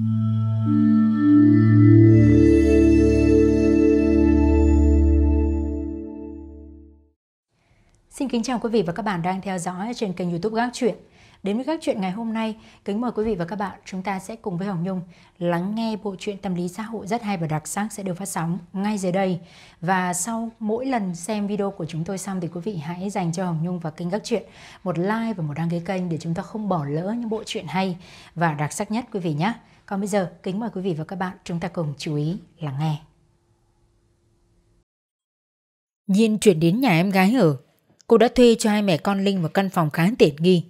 Xin kính chào quý vị và các bạn đang theo dõi trên kênh youtube Gác Chuyện. Đến với Gác Chuyện ngày hôm nay, kính mời quý vị và các bạn chúng ta sẽ cùng với Hồng Nhung lắng nghe bộ truyện tâm lý xã hội rất hay và đặc sắc sẽ được phát sóng ngay dưới đây. Và sau mỗi lần xem video của chúng tôi xong thì quý vị hãy dành cho Hồng Nhung và kênh Gác Chuyện một like và một đăng ký kênh để chúng ta không bỏ lỡ những bộ truyện hay và đặc sắc nhất quý vị nhé. Còn bây giờ, kính mời quý vị và các bạn chúng ta cùng chú ý lắng nghe. Nhiên chuyển đến nhà em gái ở. Cô đã thuê cho hai mẹ con Linh một căn phòng khá tiện nghi.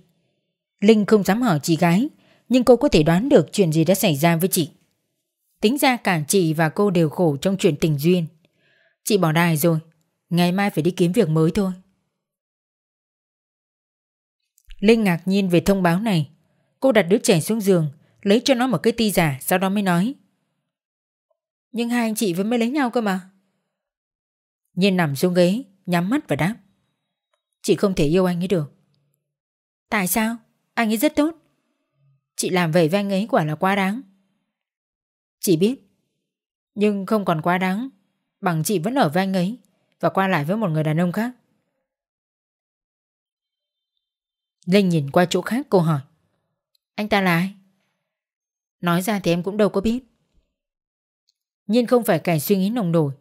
Linh không dám hỏi chị gái, nhưng cô có thể đoán được chuyện gì đã xảy ra với chị. Tính ra cả chị và cô đều khổ trong chuyện tình duyên. Chị bỏ đài rồi, ngày mai phải đi kiếm việc mới thôi. Linh ngạc nhiên về thông báo này. Cô đặt đứa trẻ xuống giường, Lấy cho nó một cái ti giả Sau đó mới nói Nhưng hai anh chị vẫn mới lấy nhau cơ mà Nhiên nằm xuống ghế Nhắm mắt và đáp Chị không thể yêu anh ấy được Tại sao? Anh ấy rất tốt Chị làm vậy với anh ấy quả là quá đáng Chị biết Nhưng không còn quá đáng Bằng chị vẫn ở với anh ấy Và qua lại với một người đàn ông khác Linh nhìn qua chỗ khác cô hỏi Anh ta là ai? Nói ra thì em cũng đâu có biết Nhưng không phải kẻ suy nghĩ nồng nổi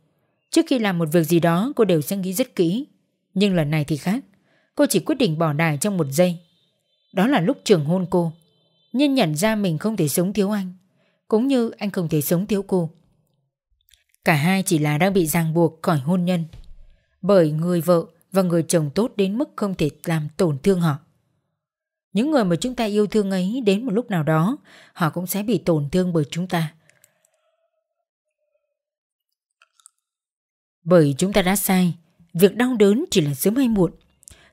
Trước khi làm một việc gì đó cô đều sẽ nghĩ rất kỹ Nhưng lần này thì khác Cô chỉ quyết định bỏ đài trong một giây Đó là lúc trường hôn cô Nhân nhận ra mình không thể sống thiếu anh Cũng như anh không thể sống thiếu cô Cả hai chỉ là đang bị ràng buộc khỏi hôn nhân Bởi người vợ và người chồng tốt đến mức không thể làm tổn thương họ những người mà chúng ta yêu thương ấy đến một lúc nào đó họ cũng sẽ bị tổn thương bởi chúng ta. Bởi chúng ta đã sai, việc đau đớn chỉ là sớm hay muộn,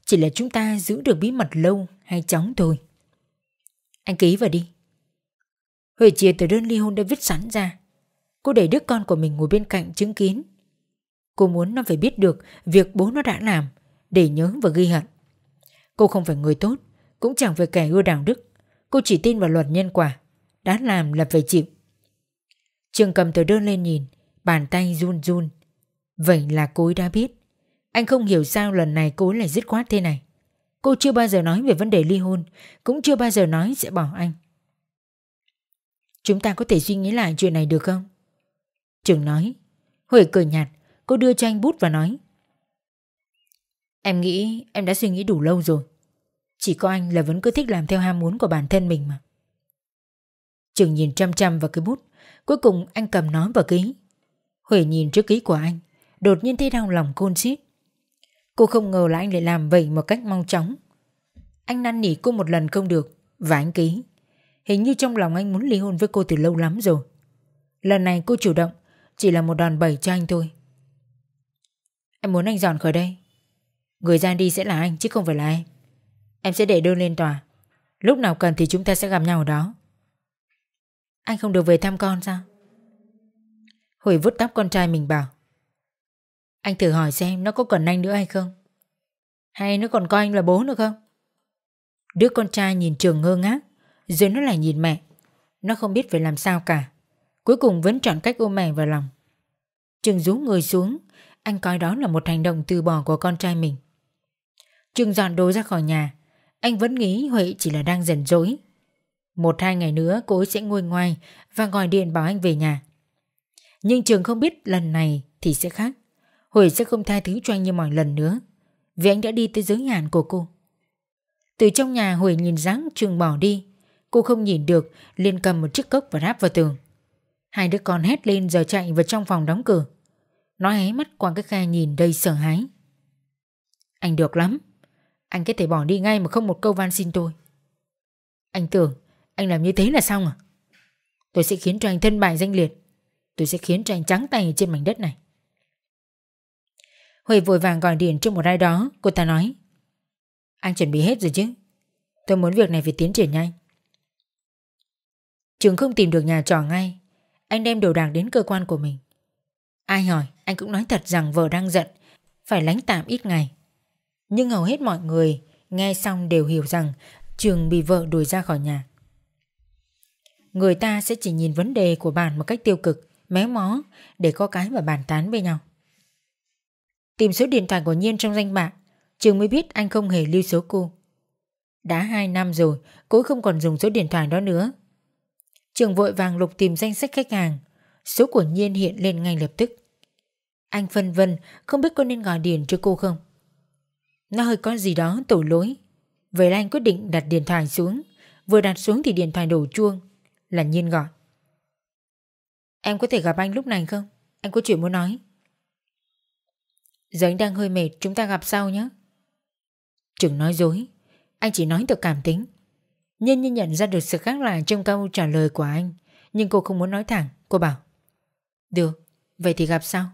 chỉ là chúng ta giữ được bí mật lâu hay chóng thôi. Anh ký vào đi. Huệ chia tờ đơn ly hôn đã viết sẵn ra. Cô để đứa con của mình ngồi bên cạnh chứng kiến. Cô muốn nó phải biết được việc bố nó đã làm để nhớ và ghi hận. Cô không phải người tốt cũng chẳng phải kẻ ưa đạo đức. Cô chỉ tin vào luật nhân quả. Đã làm là phải chịu. Trường cầm tờ đơn lên nhìn, bàn tay run run. Vậy là cô ấy đã biết. Anh không hiểu sao lần này cô ấy lại dứt khoát thế này. Cô chưa bao giờ nói về vấn đề ly hôn, cũng chưa bao giờ nói sẽ bỏ anh. Chúng ta có thể suy nghĩ lại chuyện này được không? Trường nói. Huệ cười nhạt, cô đưa cho anh bút và nói. Em nghĩ em đã suy nghĩ đủ lâu rồi. Chỉ có anh là vẫn cứ thích làm theo ham muốn của bản thân mình mà Trường nhìn chăm chăm vào cái bút Cuối cùng anh cầm nó và ký Huệ nhìn trước ký của anh Đột nhiên thấy đau lòng côn xít Cô không ngờ là anh lại làm vậy một cách mau chóng Anh năn nỉ cô một lần không được Và anh ký Hình như trong lòng anh muốn ly hôn với cô từ lâu lắm rồi Lần này cô chủ động Chỉ là một đòn bẩy cho anh thôi Em muốn anh dọn khỏi đây Người ra đi sẽ là anh chứ không phải là em Em sẽ để đơn lên tòa Lúc nào cần thì chúng ta sẽ gặp nhau ở đó Anh không được về thăm con sao Hủy vút tóc con trai mình bảo Anh thử hỏi xem nó có cần anh nữa hay không Hay nó còn coi anh là bố nữa không Đứa con trai nhìn trường ngơ ngác Rồi nó lại nhìn mẹ Nó không biết phải làm sao cả Cuối cùng vẫn chọn cách ôm mẹ vào lòng Trường rú người xuống Anh coi đó là một hành động từ bỏ của con trai mình Trường dọn đồ ra khỏi nhà anh vẫn nghĩ Huệ chỉ là đang dần dối. Một hai ngày nữa cô ấy sẽ ngồi ngoài và gọi điện bảo anh về nhà. Nhưng Trường không biết lần này thì sẽ khác. Huệ sẽ không tha thứ cho anh như mọi lần nữa. Vì anh đã đi tới giới hạn của cô. Từ trong nhà Huệ nhìn dáng Trường bỏ đi. Cô không nhìn được liền cầm một chiếc cốc và ráp vào tường. Hai đứa con hét lên giờ chạy vào trong phòng đóng cửa. Nó hé mắt qua cái khe nhìn đầy sợ hãi. Anh được lắm. Anh có thể bỏ đi ngay mà không một câu van xin tôi Anh tưởng Anh làm như thế là xong à Tôi sẽ khiến cho anh thân bại danh liệt Tôi sẽ khiến cho anh trắng tay trên mảnh đất này Huệ vội vàng gọi điện cho một ai đó Cô ta nói Anh chuẩn bị hết rồi chứ Tôi muốn việc này phải tiến triển nhanh Trường không tìm được nhà trọ ngay Anh đem đồ đạc đến cơ quan của mình Ai hỏi anh cũng nói thật rằng vợ đang giận Phải lánh tạm ít ngày nhưng hầu hết mọi người nghe xong đều hiểu rằng Trường bị vợ đuổi ra khỏi nhà. Người ta sẽ chỉ nhìn vấn đề của bạn một cách tiêu cực, méo mó để có cái mà bàn tán với nhau. Tìm số điện thoại của Nhiên trong danh bạ, Trường mới biết anh không hề lưu số cô. Đã 2 năm rồi, cô không còn dùng số điện thoại đó nữa. Trường vội vàng lục tìm danh sách khách hàng, số của Nhiên hiện lên ngay lập tức. Anh phân vân không biết có nên gọi điện cho cô không. Nó hơi có gì đó tội lỗi Vậy là anh quyết định đặt điện thoại xuống Vừa đặt xuống thì điện thoại đổ chuông Là nhiên gọi Em có thể gặp anh lúc này không? Anh có chuyện muốn nói Giờ anh đang hơi mệt Chúng ta gặp sau nhé Trường nói dối Anh chỉ nói từ cảm tính Nhiên như nhận ra được sự khác lạ trong câu trả lời của anh Nhưng cô không muốn nói thẳng Cô bảo Được, vậy thì gặp sau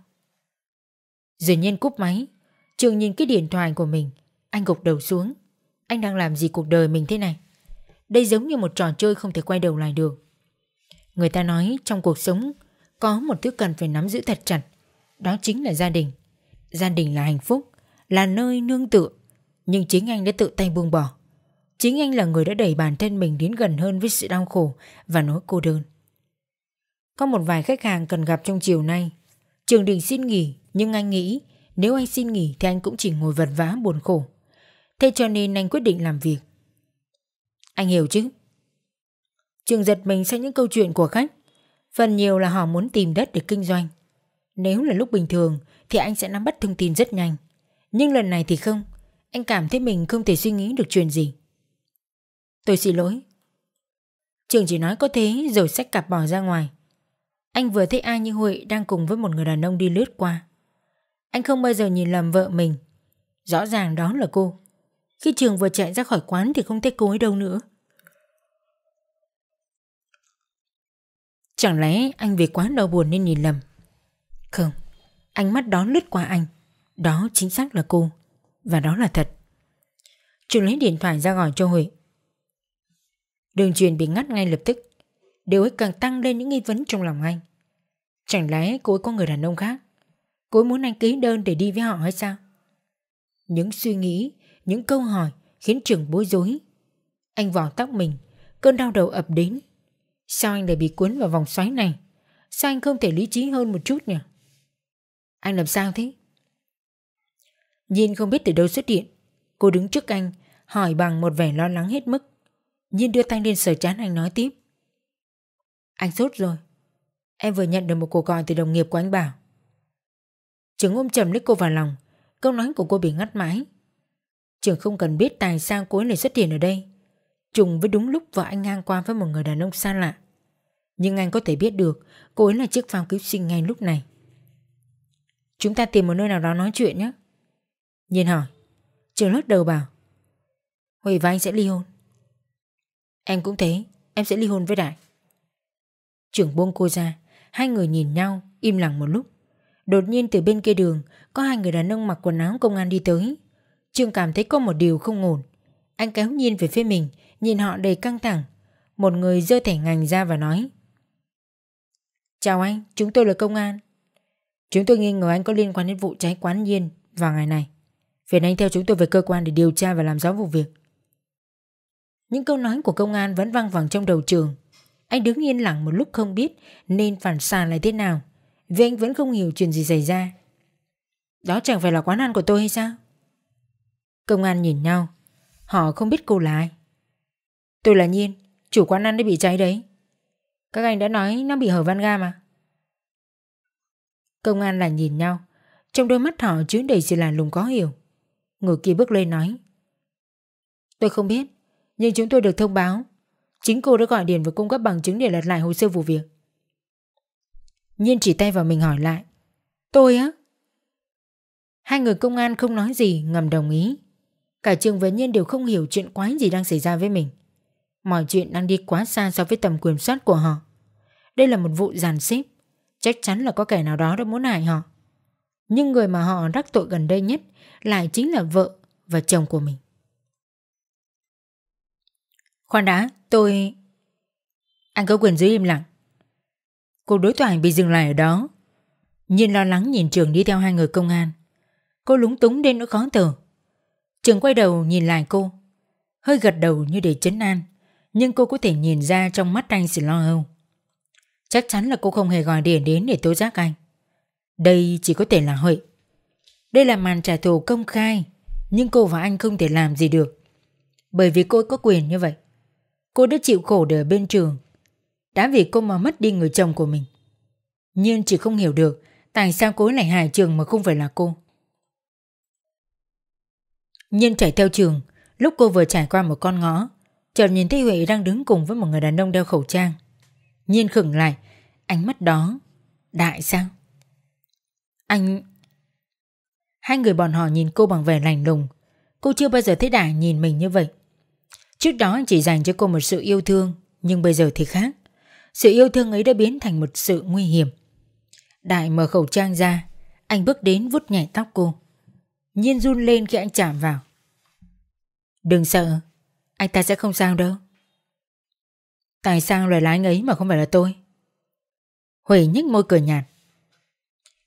Rồi nhiên cúp máy Trường nhìn cái điện thoại của mình Anh gục đầu xuống Anh đang làm gì cuộc đời mình thế này Đây giống như một trò chơi không thể quay đầu lại được Người ta nói trong cuộc sống Có một thứ cần phải nắm giữ thật chặt Đó chính là gia đình Gia đình là hạnh phúc Là nơi nương tựa Nhưng chính anh đã tự tay buông bỏ Chính anh là người đã đẩy bản thân mình đến gần hơn với sự đau khổ và nỗi cô đơn. Có một vài khách hàng cần gặp trong chiều nay. Trường Đình xin nghỉ nhưng anh nghĩ nếu anh xin nghỉ thì anh cũng chỉ ngồi vật vã buồn khổ Thế cho nên anh quyết định làm việc Anh hiểu chứ Trường giật mình sang những câu chuyện của khách Phần nhiều là họ muốn tìm đất để kinh doanh Nếu là lúc bình thường Thì anh sẽ nắm bắt thông tin rất nhanh Nhưng lần này thì không Anh cảm thấy mình không thể suy nghĩ được chuyện gì Tôi xin lỗi Trường chỉ nói có thế rồi xách cặp bỏ ra ngoài Anh vừa thấy ai như Huệ đang cùng với một người đàn ông đi lướt qua anh không bao giờ nhìn lầm vợ mình Rõ ràng đó là cô Khi Trường vừa chạy ra khỏi quán thì không thấy cô ấy đâu nữa Chẳng lẽ anh vì quá đau buồn nên nhìn lầm Không Ánh mắt đó lướt qua anh Đó chính xác là cô Và đó là thật Trường lấy điện thoại ra gọi cho Huệ Đường truyền bị ngắt ngay lập tức Điều ấy càng tăng lên những nghi vấn trong lòng anh Chẳng lẽ cô ấy có người đàn ông khác Cô muốn anh ký đơn để đi với họ hay sao? Những suy nghĩ, những câu hỏi khiến Trường bối rối. Anh vò tóc mình, cơn đau đầu ập đến. Sao anh lại bị cuốn vào vòng xoáy này? Sao anh không thể lý trí hơn một chút nhỉ? Anh làm sao thế? Nhiên không biết từ đâu xuất hiện. Cô đứng trước anh, hỏi bằng một vẻ lo lắng hết mức. Nhiên đưa tay lên sờ chán anh nói tiếp. Anh sốt rồi. Em vừa nhận được một cuộc gọi từ đồng nghiệp của anh Bảo. Trường ôm chầm lấy cô vào lòng Câu nói của cô bị ngắt mãi Trường không cần biết tại sao cô ấy lại xuất hiện ở đây Trùng với đúng lúc vợ anh ngang qua với một người đàn ông xa lạ Nhưng anh có thể biết được Cô ấy là chiếc phao cứu sinh ngay lúc này Chúng ta tìm một nơi nào đó nói chuyện nhé Nhìn hỏi Trường lướt đầu bảo Huệ và anh sẽ ly hôn Em cũng thế Em sẽ ly hôn với Đại Trường buông cô ra Hai người nhìn nhau im lặng một lúc Đột nhiên từ bên kia đường Có hai người đàn ông mặc quần áo công an đi tới Trương cảm thấy có một điều không ổn Anh kéo nhìn về phía mình Nhìn họ đầy căng thẳng Một người giơ thẻ ngành ra và nói Chào anh, chúng tôi là công an Chúng tôi nghi ngờ anh có liên quan đến vụ cháy quán nhiên vào ngày này Phiền anh theo chúng tôi về cơ quan để điều tra và làm rõ vụ việc Những câu nói của công an vẫn vang vẳng trong đầu trường Anh đứng yên lặng một lúc không biết nên phản xạ lại thế nào vì anh vẫn không hiểu chuyện gì xảy ra Đó chẳng phải là quán ăn của tôi hay sao Công an nhìn nhau Họ không biết cô là ai Tôi là Nhiên Chủ quán ăn đã bị cháy đấy Các anh đã nói nó bị hở van ga mà Công an lại nhìn nhau Trong đôi mắt họ chứa đầy sự là lùng có hiểu Người kia bước lên nói Tôi không biết Nhưng chúng tôi được thông báo Chính cô đã gọi điện và cung cấp bằng chứng để lật lại hồ sơ vụ việc Nhiên chỉ tay vào mình hỏi lại Tôi á Hai người công an không nói gì ngầm đồng ý Cả trường với Nhiên đều không hiểu chuyện quái gì đang xảy ra với mình Mọi chuyện đang đi quá xa so với tầm quyền soát của họ Đây là một vụ giàn xếp Chắc chắn là có kẻ nào đó đã muốn hại họ Nhưng người mà họ rắc tội gần đây nhất Lại chính là vợ và chồng của mình Khoan đã, tôi... Anh có quyền giữ im lặng Cuộc đối thoại bị dừng lại ở đó. Nhìn lo lắng nhìn Trường đi theo hai người công an. Cô lúng túng đến nỗi khó thở. Trường quay đầu nhìn lại cô. Hơi gật đầu như để chấn an. Nhưng cô có thể nhìn ra trong mắt anh sự lo âu. Chắc chắn là cô không hề gọi điện đến để tố giác anh. Đây chỉ có thể là Huệ. Đây là màn trả thù công khai. Nhưng cô và anh không thể làm gì được. Bởi vì cô có quyền như vậy. Cô đã chịu khổ đời bên trường đã vì cô mà mất đi người chồng của mình. Nhưng chỉ không hiểu được tại sao cô lại hại trường mà không phải là cô. Nhiên chạy theo trường, lúc cô vừa trải qua một con ngõ, chợt nhìn thấy Huệ đang đứng cùng với một người đàn ông đeo khẩu trang. Nhiên khửng lại, ánh mắt đó, đại sao? Anh... Hai người bọn họ nhìn cô bằng vẻ lành lùng, cô chưa bao giờ thấy đại nhìn mình như vậy. Trước đó anh chỉ dành cho cô một sự yêu thương, nhưng bây giờ thì khác. Sự yêu thương ấy đã biến thành một sự nguy hiểm Đại mở khẩu trang ra Anh bước đến vút nhẹ tóc cô Nhiên run lên khi anh chạm vào Đừng sợ Anh ta sẽ không sao đâu Tại sao lại là anh ấy mà không phải là tôi Huệ nhếch môi cười nhạt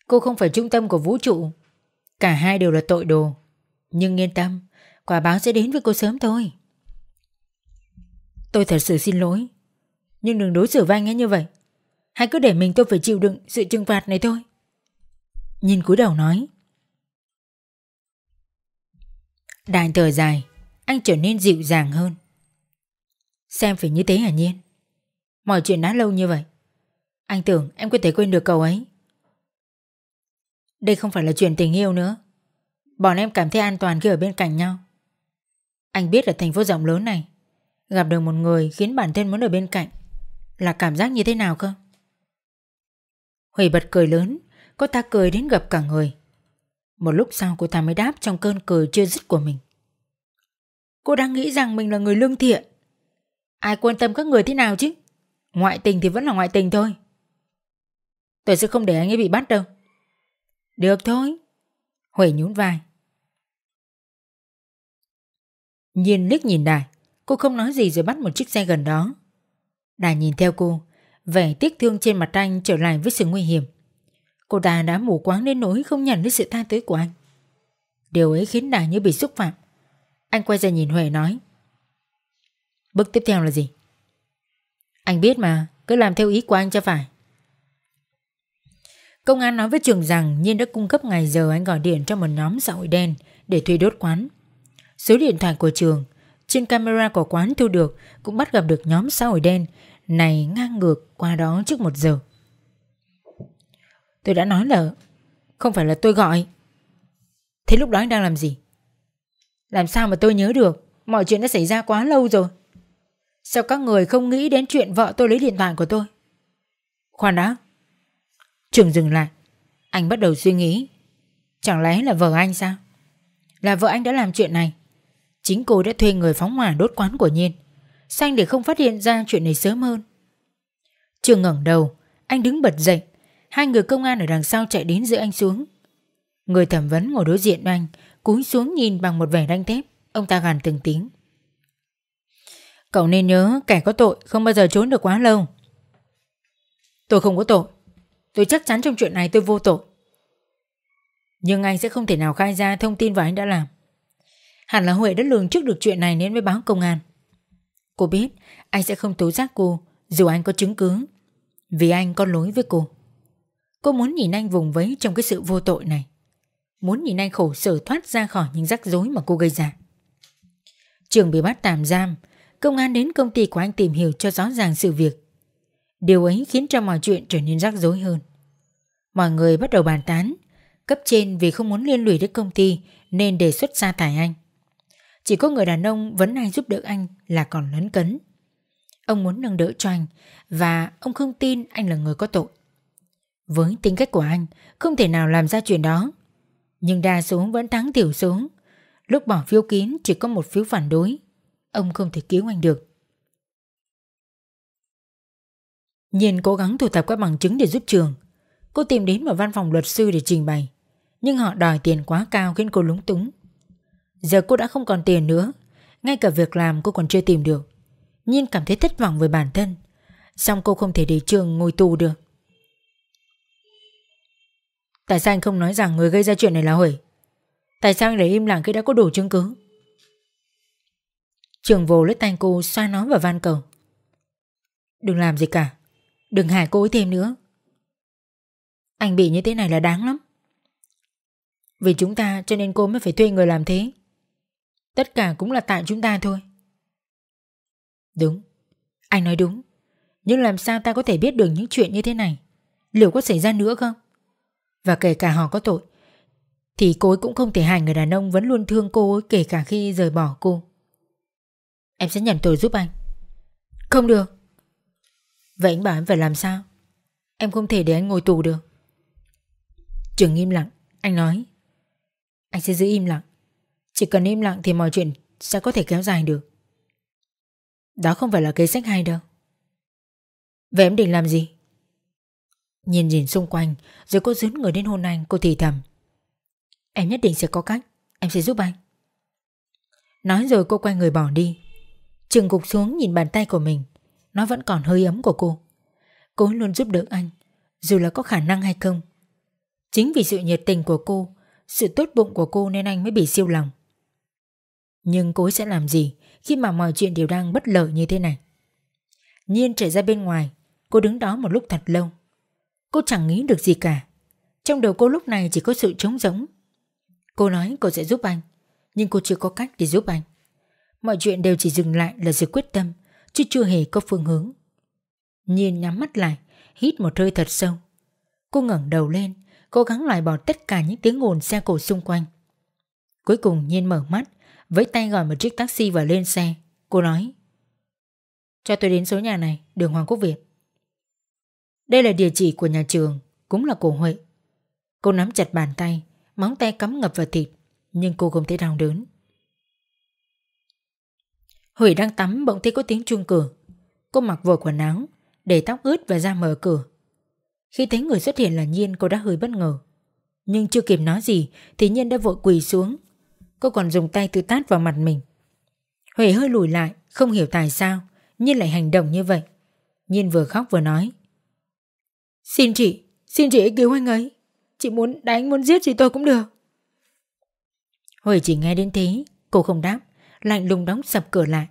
Cô không phải trung tâm của vũ trụ Cả hai đều là tội đồ Nhưng yên tâm Quả báo sẽ đến với cô sớm thôi Tôi thật sự xin lỗi nhưng đừng đối xử với anh ấy như vậy Hãy cứ để mình tôi phải chịu đựng sự trừng phạt này thôi Nhìn cúi đầu nói Đài thở dài Anh trở nên dịu dàng hơn Xem phải như thế hả Nhiên Mọi chuyện đã lâu như vậy Anh tưởng em có thể quên được cậu ấy Đây không phải là chuyện tình yêu nữa Bọn em cảm thấy an toàn khi ở bên cạnh nhau Anh biết ở thành phố rộng lớn này Gặp được một người khiến bản thân muốn ở bên cạnh là cảm giác như thế nào cơ? Huệ bật cười lớn, cô ta cười đến gặp cả người. Một lúc sau cô ta mới đáp trong cơn cười chưa dứt của mình. Cô đang nghĩ rằng mình là người lương thiện. Ai quan tâm các người thế nào chứ? Ngoại tình thì vẫn là ngoại tình thôi. Tôi sẽ không để anh ấy bị bắt đâu. Được thôi. Huệ nhún vai. Nhìn liếc nhìn Đài, cô không nói gì rồi bắt một chiếc xe gần đó. Đài nhìn theo cô, vẻ tiếc thương trên mặt anh trở lại với sự nguy hiểm. Cô ta đã mù quáng đến nỗi không nhận được sự tha thứ của anh. Điều ấy khiến Đài như bị xúc phạm. Anh quay ra nhìn Huệ nói. Bước tiếp theo là gì? Anh biết mà, cứ làm theo ý của anh cho phải. Công an nói với Trường rằng Nhiên đã cung cấp ngày giờ anh gọi điện cho một nhóm xã hội đen để thuê đốt quán. Số điện thoại của Trường trên camera của quán thu được cũng bắt gặp được nhóm xã hội đen này ngang ngược qua đó trước một giờ. Tôi đã nói là không phải là tôi gọi. Thế lúc đó anh đang làm gì? Làm sao mà tôi nhớ được? Mọi chuyện đã xảy ra quá lâu rồi. Sao các người không nghĩ đến chuyện vợ tôi lấy điện thoại của tôi? Khoan đã. Trường dừng lại. Anh bắt đầu suy nghĩ. Chẳng lẽ là vợ anh sao? Là vợ anh đã làm chuyện này. Chính cô đã thuê người phóng hỏa đốt quán của Nhiên Xanh để không phát hiện ra chuyện này sớm hơn Trường ngẩng đầu Anh đứng bật dậy Hai người công an ở đằng sau chạy đến giữa anh xuống Người thẩm vấn ngồi đối diện anh Cúi xuống nhìn bằng một vẻ đanh thép Ông ta gằn từng tiếng Cậu nên nhớ kẻ có tội Không bao giờ trốn được quá lâu Tôi không có tội Tôi chắc chắn trong chuyện này tôi vô tội Nhưng anh sẽ không thể nào khai ra thông tin và anh đã làm Hẳn là Huệ đã lường trước được chuyện này nên mới báo công an. Cô biết anh sẽ không tố giác cô dù anh có chứng cứ. Vì anh có lối với cô. Cô muốn nhìn anh vùng vẫy trong cái sự vô tội này. Muốn nhìn anh khổ sở thoát ra khỏi những rắc rối mà cô gây ra. Trường bị bắt tạm giam. Công an đến công ty của anh tìm hiểu cho rõ ràng sự việc. Điều ấy khiến cho mọi chuyện trở nên rắc rối hơn. Mọi người bắt đầu bàn tán. Cấp trên vì không muốn liên lụy đến công ty nên đề xuất sa thải anh. Chỉ có người đàn ông vẫn ai giúp đỡ anh là còn lấn cấn. Ông muốn nâng đỡ cho anh và ông không tin anh là người có tội. Với tính cách của anh, không thể nào làm ra chuyện đó. Nhưng đa số vẫn thắng thiểu số. Lúc bỏ phiếu kín chỉ có một phiếu phản đối. Ông không thể cứu anh được. Nhìn cố gắng thu thập các bằng chứng để giúp trường. Cô tìm đến một văn phòng luật sư để trình bày. Nhưng họ đòi tiền quá cao khiến cô lúng túng. Giờ cô đã không còn tiền nữa Ngay cả việc làm cô còn chưa tìm được Nhiên cảm thấy thất vọng về bản thân Xong cô không thể để trường ngồi tù được Tại sao anh không nói rằng người gây ra chuyện này là Huệ Tại sao anh để im lặng khi đã có đủ chứng cứ Trường vô lấy tay cô xoa nó và van cầu Đừng làm gì cả Đừng hại cô ấy thêm nữa Anh bị như thế này là đáng lắm Vì chúng ta cho nên cô mới phải thuê người làm thế Tất cả cũng là tại chúng ta thôi Đúng Anh nói đúng Nhưng làm sao ta có thể biết được những chuyện như thế này Liệu có xảy ra nữa không Và kể cả họ có tội Thì cô ấy cũng không thể hại người đàn ông Vẫn luôn thương cô ấy kể cả khi rời bỏ cô Em sẽ nhận tội giúp anh Không được Vậy anh bảo em phải làm sao Em không thể để anh ngồi tù được Trường im lặng Anh nói Anh sẽ giữ im lặng chỉ cần im lặng thì mọi chuyện sẽ có thể kéo dài được. Đó không phải là kế sách hay đâu. Vậy em định làm gì? Nhìn nhìn xung quanh Rồi cô dướn người đến hôn anh Cô thì thầm Em nhất định sẽ có cách Em sẽ giúp anh Nói rồi cô quay người bỏ đi Trừng gục xuống nhìn bàn tay của mình Nó vẫn còn hơi ấm của cô Cô luôn giúp đỡ anh Dù là có khả năng hay không Chính vì sự nhiệt tình của cô Sự tốt bụng của cô nên anh mới bị siêu lòng nhưng cô ấy sẽ làm gì khi mà mọi chuyện đều đang bất lợi như thế này? Nhiên trở ra bên ngoài, cô đứng đó một lúc thật lâu. Cô chẳng nghĩ được gì cả. Trong đầu cô lúc này chỉ có sự trống rỗng. Cô nói cô sẽ giúp anh, nhưng cô chưa có cách để giúp anh. Mọi chuyện đều chỉ dừng lại là sự quyết tâm, chứ chưa hề có phương hướng. Nhiên nhắm mắt lại, hít một hơi thật sâu. Cô ngẩng đầu lên, cố gắng loại bỏ tất cả những tiếng ồn xe cổ xung quanh. Cuối cùng Nhiên mở mắt, với tay gọi một chiếc taxi và lên xe. Cô nói Cho tôi đến số nhà này, đường Hoàng Quốc Việt. Đây là địa chỉ của nhà trường, cũng là cổ Huệ. Cô nắm chặt bàn tay, móng tay cắm ngập vào thịt, nhưng cô không thấy đau đớn. Huệ đang tắm bỗng thấy có tiếng chuông cửa. Cô mặc vội quần áo, để tóc ướt và ra mở cửa. Khi thấy người xuất hiện là Nhiên cô đã hơi bất ngờ. Nhưng chưa kịp nói gì thì Nhiên đã vội quỳ xuống Cô còn dùng tay tự tát vào mặt mình Huệ hơi lùi lại Không hiểu tại sao nhưng lại hành động như vậy Nhiên vừa khóc vừa nói Xin chị Xin chị cứu anh ấy Chị muốn đánh muốn giết chị tôi cũng được Huệ chỉ nghe đến thế Cô không đáp Lạnh lùng đóng sập cửa lại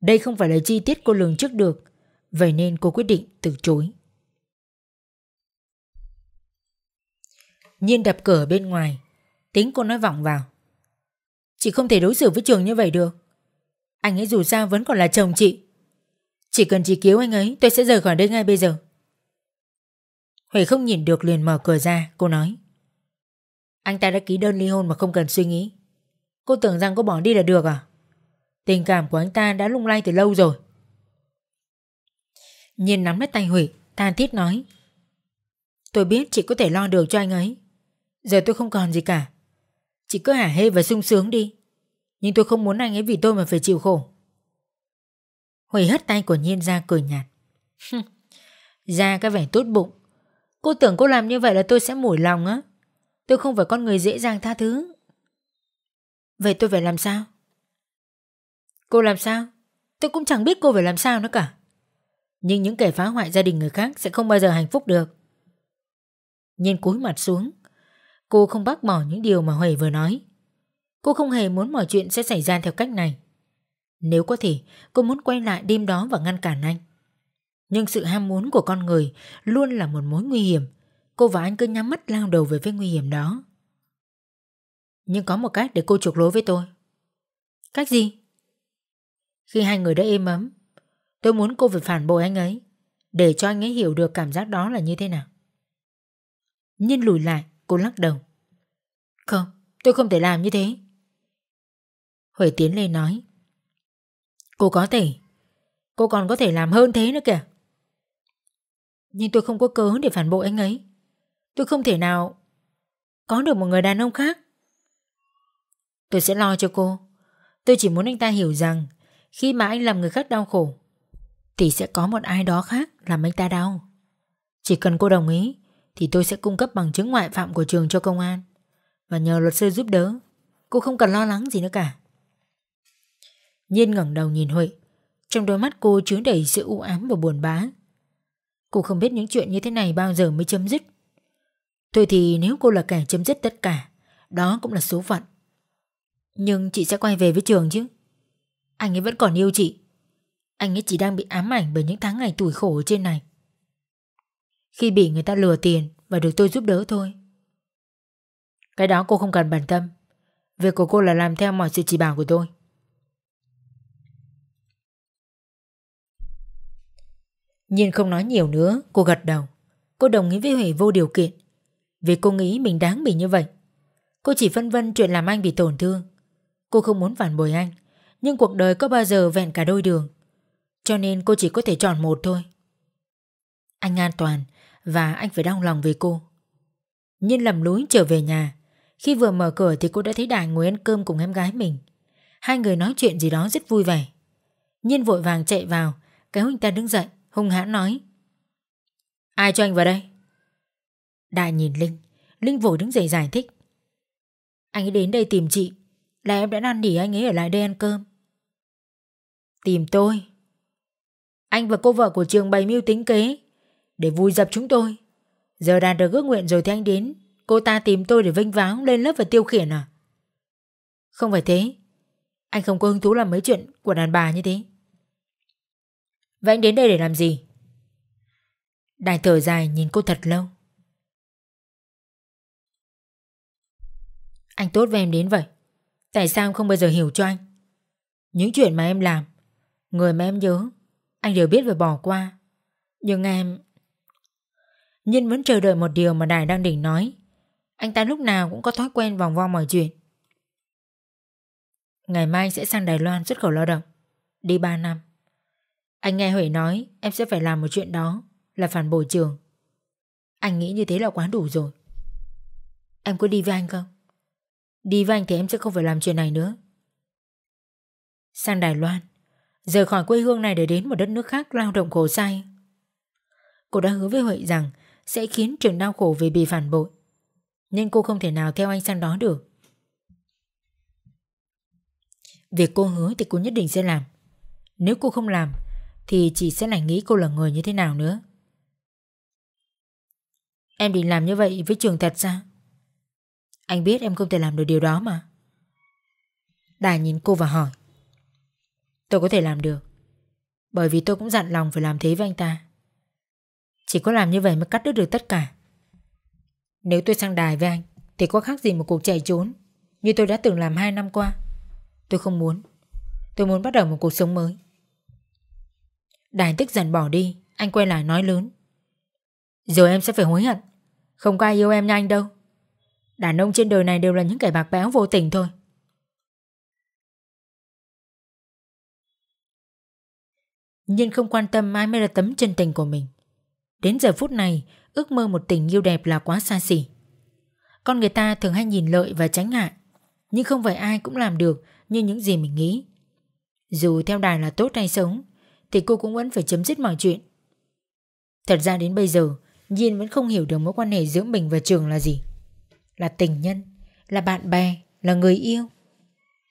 Đây không phải là chi tiết cô lường trước được Vậy nên cô quyết định từ chối Nhiên đập cửa bên ngoài tính cô nói vọng vào Chị không thể đối xử với Trường như vậy được Anh ấy dù sao vẫn còn là chồng chị Chỉ cần chị cứu anh ấy Tôi sẽ rời khỏi đây ngay bây giờ Huệ không nhìn được liền mở cửa ra Cô nói Anh ta đã ký đơn ly hôn mà không cần suy nghĩ Cô tưởng rằng cô bỏ đi là được à Tình cảm của anh ta đã lung lay từ lâu rồi nhìn nắm lấy tay Huệ ta thiết nói Tôi biết chị có thể lo được cho anh ấy Giờ tôi không còn gì cả chỉ cứ hả hê và sung sướng đi Nhưng tôi không muốn anh ấy vì tôi mà phải chịu khổ Huệ hất tay của Nhiên ra cười nhạt Ra cái vẻ tốt bụng Cô tưởng cô làm như vậy là tôi sẽ mủi lòng á Tôi không phải con người dễ dàng tha thứ Vậy tôi phải làm sao? Cô làm sao? Tôi cũng chẳng biết cô phải làm sao nữa cả Nhưng những kẻ phá hoại gia đình người khác sẽ không bao giờ hạnh phúc được Nhiên cúi mặt xuống Cô không bác bỏ những điều mà Huệ vừa nói. Cô không hề muốn mọi chuyện sẽ xảy ra theo cách này. Nếu có thể, cô muốn quay lại đêm đó và ngăn cản anh. Nhưng sự ham muốn của con người luôn là một mối nguy hiểm. Cô và anh cứ nhắm mắt lao đầu về với nguy hiểm đó. Nhưng có một cách để cô chuộc lỗi với tôi. Cách gì? Khi hai người đã êm ấm, tôi muốn cô phải phản bội anh ấy, để cho anh ấy hiểu được cảm giác đó là như thế nào. Nhân lùi lại, Cô lắc đầu Không tôi không thể làm như thế Huệ tiến lên nói Cô có thể Cô còn có thể làm hơn thế nữa kìa Nhưng tôi không có cớ để phản bội anh ấy Tôi không thể nào Có được một người đàn ông khác Tôi sẽ lo cho cô Tôi chỉ muốn anh ta hiểu rằng Khi mà anh làm người khác đau khổ Thì sẽ có một ai đó khác làm anh ta đau Chỉ cần cô đồng ý thì tôi sẽ cung cấp bằng chứng ngoại phạm của trường cho công an và nhờ luật sư giúp đỡ. Cô không cần lo lắng gì nữa cả. Nhiên ngẩng đầu nhìn Huệ, trong đôi mắt cô chứa đầy sự u ám và buồn bã. Cô không biết những chuyện như thế này bao giờ mới chấm dứt. Thôi thì nếu cô là kẻ chấm dứt tất cả, đó cũng là số phận. Nhưng chị sẽ quay về với trường chứ. Anh ấy vẫn còn yêu chị. Anh ấy chỉ đang bị ám ảnh bởi những tháng ngày tủi khổ ở trên này khi bị người ta lừa tiền và được tôi giúp đỡ thôi. Cái đó cô không cần bận tâm. Việc của cô là làm theo mọi sự chỉ bảo của tôi. nhìn không nói nhiều nữa, cô gật đầu. Cô đồng ý với Huệ vô điều kiện. Vì cô nghĩ mình đáng bị như vậy. Cô chỉ phân vân chuyện làm anh bị tổn thương. Cô không muốn phản bội anh, nhưng cuộc đời có bao giờ vẹn cả đôi đường. Cho nên cô chỉ có thể chọn một thôi. Anh an toàn, và anh phải đau lòng về cô. Nhiên lầm lũi trở về nhà, khi vừa mở cửa thì cô đã thấy Đại ngồi ăn cơm cùng em gái mình. Hai người nói chuyện gì đó rất vui vẻ. Nhiên vội vàng chạy vào, cái huynh ta đứng dậy, hung hãn nói. Ai cho anh vào đây? Đại nhìn Linh, Linh vội đứng dậy giải thích. Anh ấy đến đây tìm chị, là em đã năn nỉ anh ấy ở lại đây ăn cơm. Tìm tôi? Anh và cô vợ của trường bày mưu tính kế để vui dập chúng tôi. Giờ đạt được ước nguyện rồi thì anh đến, cô ta tìm tôi để vinh váo lên lớp và tiêu khiển à? Không phải thế, anh không có hứng thú làm mấy chuyện của đàn bà như thế. Vậy anh đến đây để làm gì? Đài thở dài nhìn cô thật lâu. Anh tốt với em đến vậy Tại sao em không bao giờ hiểu cho anh Những chuyện mà em làm Người mà em nhớ Anh đều biết và bỏ qua Nhưng em Nhân vẫn chờ đợi một điều mà Đài đang định nói Anh ta lúc nào cũng có thói quen vòng vo mọi chuyện Ngày mai sẽ sang Đài Loan xuất khẩu lao động Đi 3 năm Anh nghe Huệ nói em sẽ phải làm một chuyện đó Là phản bồi trường Anh nghĩ như thế là quá đủ rồi Em có đi với anh không? Đi với anh thì em sẽ không phải làm chuyện này nữa Sang Đài Loan Rời khỏi quê hương này để đến một đất nước khác lao động khổ sai Cô đã hứa với Huệ rằng sẽ khiến Trường đau khổ vì bị phản bội. Nên cô không thể nào theo anh sang đó được. Việc cô hứa thì cô nhất định sẽ làm. Nếu cô không làm thì chị sẽ lại nghĩ cô là người như thế nào nữa. Em định làm như vậy với Trường thật sao? Anh biết em không thể làm được điều đó mà. Đài nhìn cô và hỏi. Tôi có thể làm được. Bởi vì tôi cũng dặn lòng phải làm thế với anh ta. Chỉ có làm như vậy mới cắt đứt được tất cả Nếu tôi sang đài với anh Thì có khác gì một cuộc chạy trốn Như tôi đã từng làm hai năm qua Tôi không muốn Tôi muốn bắt đầu một cuộc sống mới Đài tức giận bỏ đi Anh quay lại nói lớn Rồi em sẽ phải hối hận Không có ai yêu em như anh đâu Đàn ông trên đời này đều là những kẻ bạc bẽo vô tình thôi Nhưng không quan tâm ai mới là tấm chân tình của mình Đến giờ phút này, ước mơ một tình yêu đẹp là quá xa xỉ. Con người ta thường hay nhìn lợi và tránh ngại, nhưng không phải ai cũng làm được như những gì mình nghĩ. Dù theo đài là tốt hay sống, thì cô cũng vẫn phải chấm dứt mọi chuyện. Thật ra đến bây giờ, Nhiên vẫn không hiểu được mối quan hệ giữa mình và Trường là gì. Là tình nhân, là bạn bè, là người yêu.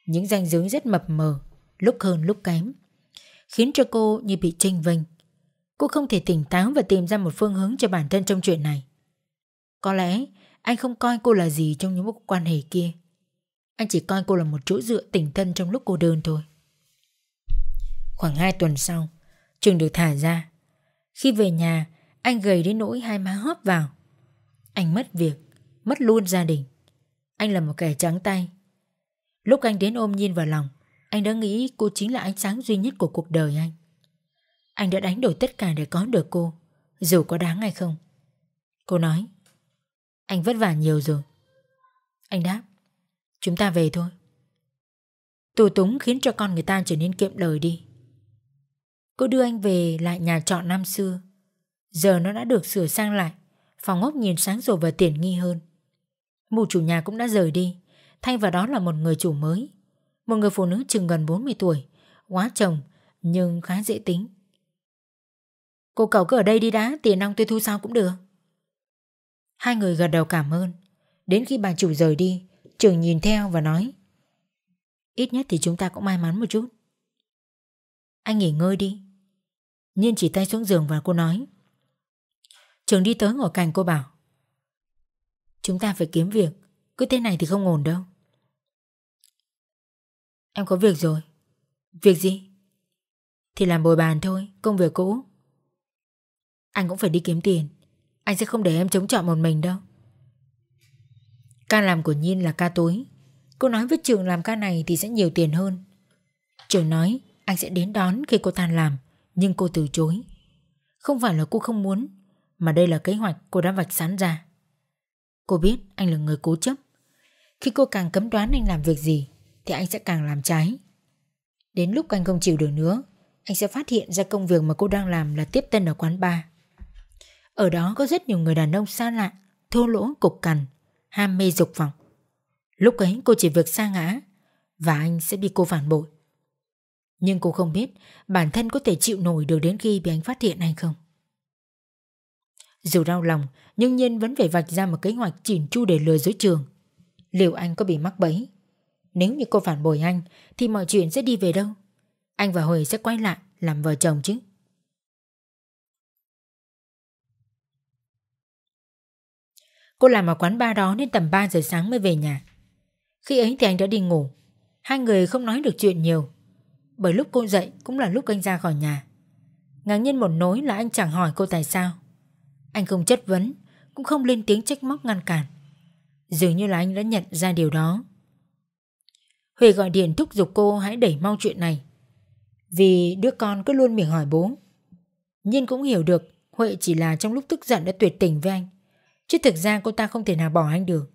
Những danh giới rất mập mờ, lúc hơn lúc kém, khiến cho cô như bị tranh vinh. Cô không thể tỉnh táo và tìm ra một phương hướng cho bản thân trong chuyện này. Có lẽ anh không coi cô là gì trong những mối quan hệ kia. Anh chỉ coi cô là một chỗ dựa tình thân trong lúc cô đơn thôi. Khoảng 2 tuần sau, Trường được thả ra. Khi về nhà, anh gầy đến nỗi hai má hóp vào. Anh mất việc, mất luôn gia đình. Anh là một kẻ trắng tay. Lúc anh đến ôm Nhiên vào lòng, anh đã nghĩ cô chính là ánh sáng duy nhất của cuộc đời anh. Anh đã đánh đổi tất cả để có được cô Dù có đáng hay không Cô nói Anh vất vả nhiều rồi Anh đáp Chúng ta về thôi Tù túng khiến cho con người ta trở nên kiệm lời đi Cô đưa anh về lại nhà trọ năm xưa Giờ nó đã được sửa sang lại Phòng ốc nhìn sáng rồi và tiện nghi hơn Mụ chủ nhà cũng đã rời đi Thay vào đó là một người chủ mới Một người phụ nữ chừng gần 40 tuổi Quá chồng nhưng khá dễ tính Cô cậu cứ ở đây đi đã Tiền nong tôi thu sau cũng được Hai người gật đầu cảm ơn Đến khi bà chủ rời đi Trường nhìn theo và nói Ít nhất thì chúng ta cũng may mắn một chút Anh nghỉ ngơi đi Nhiên chỉ tay xuống giường và cô nói Trường đi tới ngồi cạnh cô bảo Chúng ta phải kiếm việc Cứ thế này thì không ổn đâu Em có việc rồi Việc gì? Thì làm bồi bàn thôi, công việc cũ anh cũng phải đi kiếm tiền Anh sẽ không để em chống chọi một mình đâu Ca làm của Nhiên là ca tối Cô nói với Trường làm ca này thì sẽ nhiều tiền hơn Trường nói anh sẽ đến đón khi cô tan làm Nhưng cô từ chối Không phải là cô không muốn Mà đây là kế hoạch cô đã vạch sẵn ra Cô biết anh là người cố chấp Khi cô càng cấm đoán anh làm việc gì Thì anh sẽ càng làm trái Đến lúc anh không chịu được nữa Anh sẽ phát hiện ra công việc mà cô đang làm là tiếp tân ở quán bar ở đó có rất nhiều người đàn ông xa lạ, thô lỗ cục cằn, ham mê dục vọng. Lúc ấy cô chỉ việc xa ngã và anh sẽ bị cô phản bội. Nhưng cô không biết bản thân có thể chịu nổi được đến khi bị anh phát hiện hay không. Dù đau lòng, nhưng Nhiên vẫn phải vạch ra một kế hoạch chỉn chu để lừa dối trường. Liệu anh có bị mắc bẫy? Nếu như cô phản bội anh, thì mọi chuyện sẽ đi về đâu? Anh và Huệ sẽ quay lại làm vợ chồng chứ? Cô làm ở quán ba đó nên tầm 3 giờ sáng mới về nhà. Khi ấy thì anh đã đi ngủ. Hai người không nói được chuyện nhiều. Bởi lúc cô dậy cũng là lúc anh ra khỏi nhà. Ngạc nhiên một nỗi là anh chẳng hỏi cô tại sao. Anh không chất vấn, cũng không lên tiếng trách móc ngăn cản. Dường như là anh đã nhận ra điều đó. Huệ gọi điện thúc giục cô hãy đẩy mau chuyện này. Vì đứa con cứ luôn miệng hỏi bố. Nhiên cũng hiểu được Huệ chỉ là trong lúc tức giận đã tuyệt tình với anh. Chứ thực ra cô ta không thể nào bỏ anh được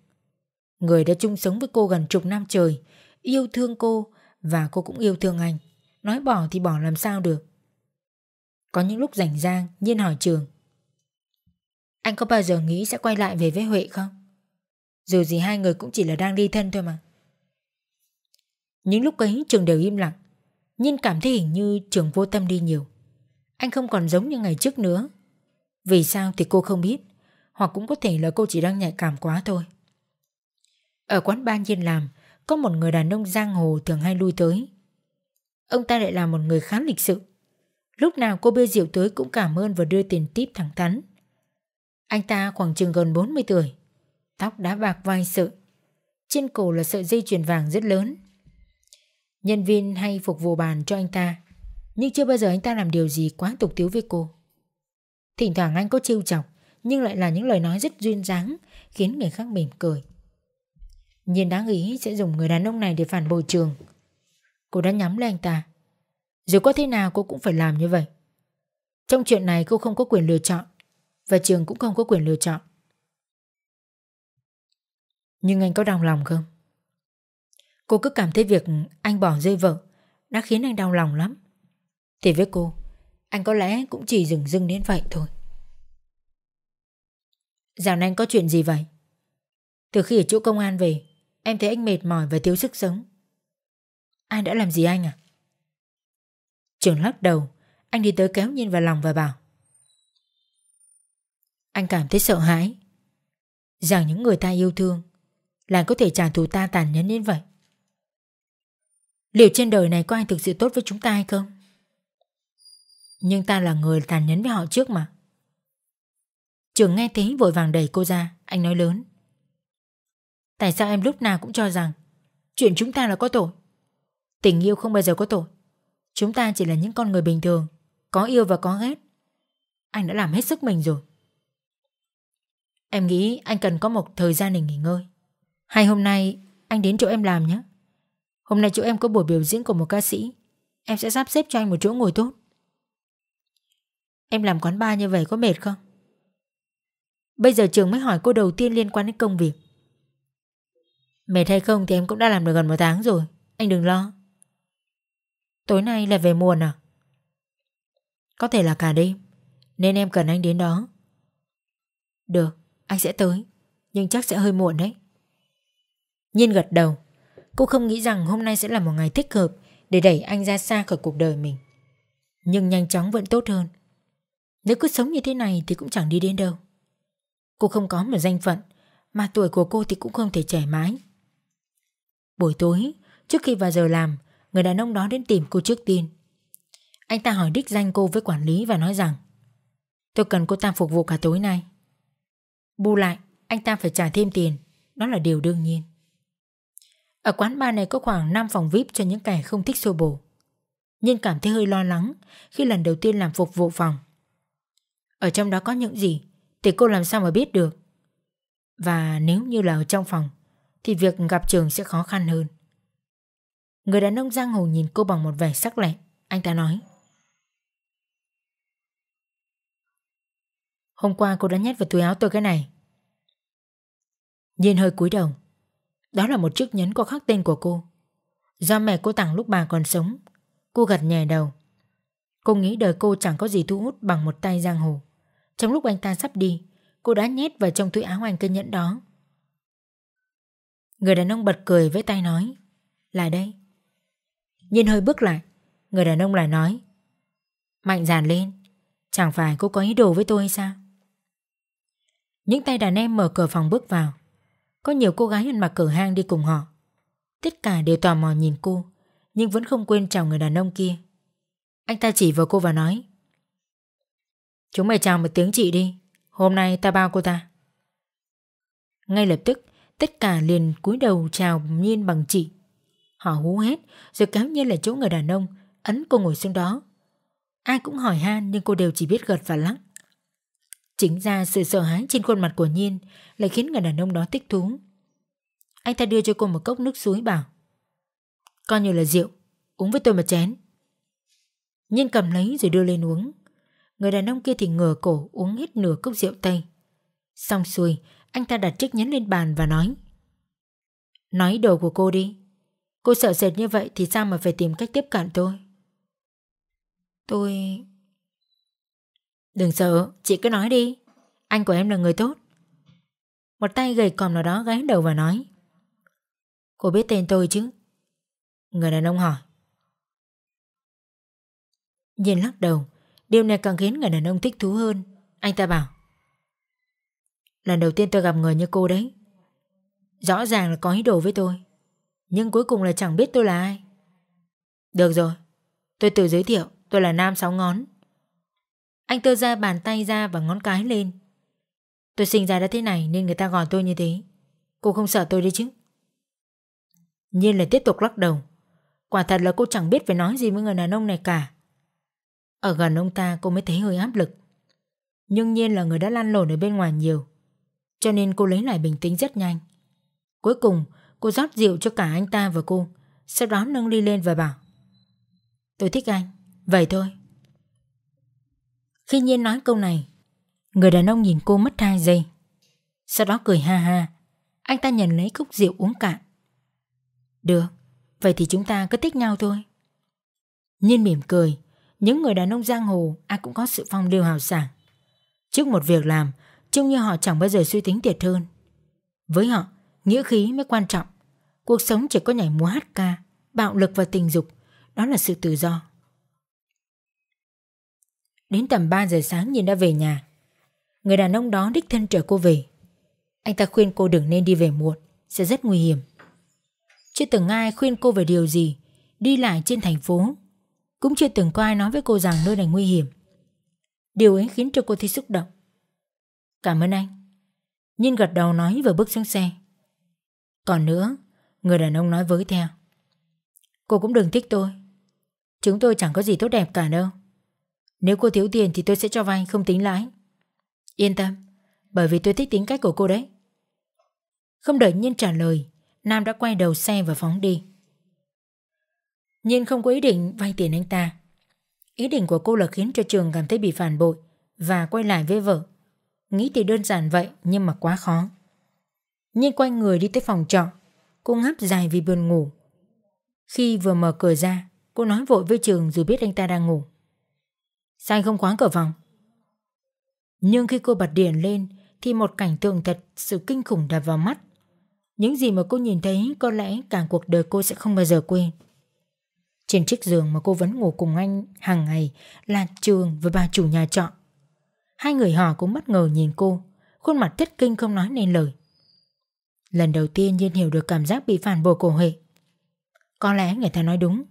Người đã chung sống với cô gần chục năm trời Yêu thương cô Và cô cũng yêu thương anh Nói bỏ thì bỏ làm sao được Có những lúc rảnh rang Nhiên hỏi trường Anh có bao giờ nghĩ sẽ quay lại về với Huệ không? Dù gì hai người cũng chỉ là đang đi thân thôi mà Những lúc ấy trường đều im lặng Nhiên cảm thấy hình như trường vô tâm đi nhiều Anh không còn giống như ngày trước nữa Vì sao thì cô không biết hoặc cũng có thể là cô chỉ đang nhạy cảm quá thôi. Ở quán ban nhiên làm, có một người đàn ông giang hồ thường hay lui tới. Ông ta lại là một người khá lịch sự. Lúc nào cô bê rượu tới cũng cảm ơn và đưa tiền tip thẳng thắn. Anh ta khoảng chừng gần 40 tuổi, tóc đã bạc vai sợi, trên cổ là sợi dây chuyền vàng rất lớn. Nhân viên hay phục vụ bàn cho anh ta, nhưng chưa bao giờ anh ta làm điều gì quá tục tiếu với cô. Thỉnh thoảng anh có trêu chọc, nhưng lại là những lời nói rất duyên dáng, khiến người khác mỉm cười. Nhiên đáng ý sẽ dùng người đàn ông này để phản bội trường. Cô đã nhắm lên anh ta. dù có thế nào cô cũng phải làm như vậy. Trong chuyện này cô không có quyền lựa chọn, và trường cũng không có quyền lựa chọn. Nhưng anh có đau lòng không? Cô cứ cảm thấy việc anh bỏ rơi vợ đã khiến anh đau lòng lắm. Thì với cô, anh có lẽ cũng chỉ dừng dưng đến vậy thôi. Dạo này anh có chuyện gì vậy? Từ khi ở chỗ công an về, em thấy anh mệt mỏi và thiếu sức sống. Ai đã làm gì anh à? Trường lắc đầu, anh đi tới kéo Nhiên vào lòng và bảo. Anh cảm thấy sợ hãi. Rằng những người ta yêu thương là có thể trả thù ta tàn nhẫn đến vậy. Liệu trên đời này có ai thực sự tốt với chúng ta hay không? Nhưng ta là người tàn nhẫn với họ trước mà. Trường nghe thấy vội vàng đẩy cô ra Anh nói lớn Tại sao em lúc nào cũng cho rằng Chuyện chúng ta là có tội Tình yêu không bao giờ có tội Chúng ta chỉ là những con người bình thường Có yêu và có ghét Anh đã làm hết sức mình rồi Em nghĩ anh cần có một thời gian để nghỉ ngơi Hay hôm nay anh đến chỗ em làm nhé Hôm nay chỗ em có buổi biểu diễn của một ca sĩ Em sẽ sắp xếp cho anh một chỗ ngồi tốt Em làm quán bar như vậy có mệt không? Bây giờ trường mới hỏi cô đầu tiên liên quan đến công việc Mệt hay không thì em cũng đã làm được gần một tháng rồi Anh đừng lo Tối nay là về muộn à Có thể là cả đêm Nên em cần anh đến đó Được anh sẽ tới Nhưng chắc sẽ hơi muộn đấy Nhiên gật đầu Cô không nghĩ rằng hôm nay sẽ là một ngày thích hợp Để đẩy anh ra xa khỏi cuộc đời mình Nhưng nhanh chóng vẫn tốt hơn Nếu cứ sống như thế này thì cũng chẳng đi đến đâu Cô không có một danh phận Mà tuổi của cô thì cũng không thể trẻ mãi Buổi tối Trước khi vào giờ làm Người đàn ông đó đến tìm cô trước tiên Anh ta hỏi đích danh cô với quản lý và nói rằng Tôi cần cô ta phục vụ cả tối nay Bù lại Anh ta phải trả thêm tiền Đó là điều đương nhiên Ở quán bar này có khoảng 5 phòng VIP cho những kẻ không thích xô bồ nhưng cảm thấy hơi lo lắng khi lần đầu tiên làm phục vụ phòng. Ở trong đó có những gì thì cô làm sao mà biết được Và nếu như là ở trong phòng Thì việc gặp trường sẽ khó khăn hơn Người đàn ông giang hồ nhìn cô bằng một vẻ sắc lẹm Anh ta nói Hôm qua cô đã nhét vào túi áo tôi cái này nhìn hơi cúi đầu Đó là một chiếc nhẫn có khắc tên của cô Do mẹ cô tặng lúc bà còn sống Cô gật nhẹ đầu Cô nghĩ đời cô chẳng có gì thu hút bằng một tay giang hồ trong lúc anh ta sắp đi, cô đã nhét vào trong túi áo anh cái nhẫn đó. Người đàn ông bật cười với tay nói, lại đây. nhìn hơi bước lại, người đàn ông lại nói, mạnh dàn lên, chẳng phải cô có ý đồ với tôi hay sao? Những tay đàn em mở cửa phòng bước vào, có nhiều cô gái ăn mặc cửa hang đi cùng họ. Tất cả đều tò mò nhìn cô, nhưng vẫn không quên chào người đàn ông kia. Anh ta chỉ vào cô và nói, Chúng mày chào một tiếng chị đi Hôm nay ta bao cô ta Ngay lập tức Tất cả liền cúi đầu chào Nhiên bằng chị Họ hú hết Rồi kéo Nhiên là chỗ người đàn ông Ấn cô ngồi xuống đó Ai cũng hỏi han nhưng cô đều chỉ biết gật và lắc Chính ra sự sợ hãi trên khuôn mặt của Nhiên Lại khiến người đàn ông đó thích thú Anh ta đưa cho cô một cốc nước suối bảo Coi như là rượu Uống với tôi một chén Nhiên cầm lấy rồi đưa lên uống người đàn ông kia thì ngửa cổ uống hết nửa cốc rượu tây. Xong xuôi, anh ta đặt chiếc nhẫn lên bàn và nói. Nói đồ của cô đi. Cô sợ sệt như vậy thì sao mà phải tìm cách tiếp cận tôi? Tôi... Đừng sợ, chị cứ nói đi. Anh của em là người tốt. Một tay gầy còm nào đó gáy đầu và nói. Cô biết tên tôi chứ? Người đàn ông hỏi. Nhìn lắc đầu, Điều này càng khiến người đàn ông thích thú hơn Anh ta bảo Lần đầu tiên tôi gặp người như cô đấy Rõ ràng là có ý đồ với tôi Nhưng cuối cùng là chẳng biết tôi là ai Được rồi Tôi tự giới thiệu tôi là Nam Sáu Ngón Anh tơ ra bàn tay ra và ngón cái lên Tôi sinh ra đã thế này nên người ta gọi tôi như thế Cô không sợ tôi đấy chứ Nhiên là tiếp tục lắc đầu Quả thật là cô chẳng biết phải nói gì với người đàn ông này cả ở gần ông ta cô mới thấy hơi áp lực Nhưng nhiên là người đã lăn lộn ở bên ngoài nhiều Cho nên cô lấy lại bình tĩnh rất nhanh Cuối cùng cô rót rượu cho cả anh ta và cô Sau đó nâng ly lên và bảo Tôi thích anh Vậy thôi Khi nhiên nói câu này Người đàn ông nhìn cô mất hai giây Sau đó cười ha ha Anh ta nhận lấy cốc rượu uống cạn Được Vậy thì chúng ta cứ thích nhau thôi Nhiên mỉm cười những người đàn ông giang hồ ai cũng có sự phong lưu hào sảng. Trước một việc làm, trông như họ chẳng bao giờ suy tính thiệt hơn. Với họ, nghĩa khí mới quan trọng. Cuộc sống chỉ có nhảy múa hát ca, bạo lực và tình dục, đó là sự tự do. Đến tầm 3 giờ sáng nhìn đã về nhà. Người đàn ông đó đích thân trở cô về. Anh ta khuyên cô đừng nên đi về muộn, sẽ rất nguy hiểm. Chưa từng ai khuyên cô về điều gì, đi lại trên thành phố cũng chưa từng có ai nói với cô rằng nơi này nguy hiểm Điều ấy khiến cho cô thấy xúc động Cảm ơn anh Nhiên gật đầu nói và bước xuống xe Còn nữa Người đàn ông nói với theo Cô cũng đừng thích tôi Chúng tôi chẳng có gì tốt đẹp cả đâu Nếu cô thiếu tiền thì tôi sẽ cho vay không tính lãi Yên tâm Bởi vì tôi thích tính cách của cô đấy Không đợi Nhiên trả lời Nam đã quay đầu xe và phóng đi Nhiên không có ý định vay tiền anh ta. Ý định của cô là khiến cho Trường cảm thấy bị phản bội và quay lại với vợ. Nghĩ thì đơn giản vậy nhưng mà quá khó. Nhiên quay người đi tới phòng trọ. Cô ngáp dài vì buồn ngủ. Khi vừa mở cửa ra, cô nói vội với Trường dù biết anh ta đang ngủ. Sao anh không khóa cửa phòng? Nhưng khi cô bật điện lên thì một cảnh tượng thật sự kinh khủng đập vào mắt. Những gì mà cô nhìn thấy có lẽ cả cuộc đời cô sẽ không bao giờ quên. Trên chiếc giường mà cô vẫn ngủ cùng anh hàng ngày là Trường với bà chủ nhà trọ. Hai người họ cũng bất ngờ nhìn cô, khuôn mặt thất kinh không nói nên lời. Lần đầu tiên Nhiên hiểu được cảm giác bị phản bội cổ hệ. Có lẽ người ta nói đúng.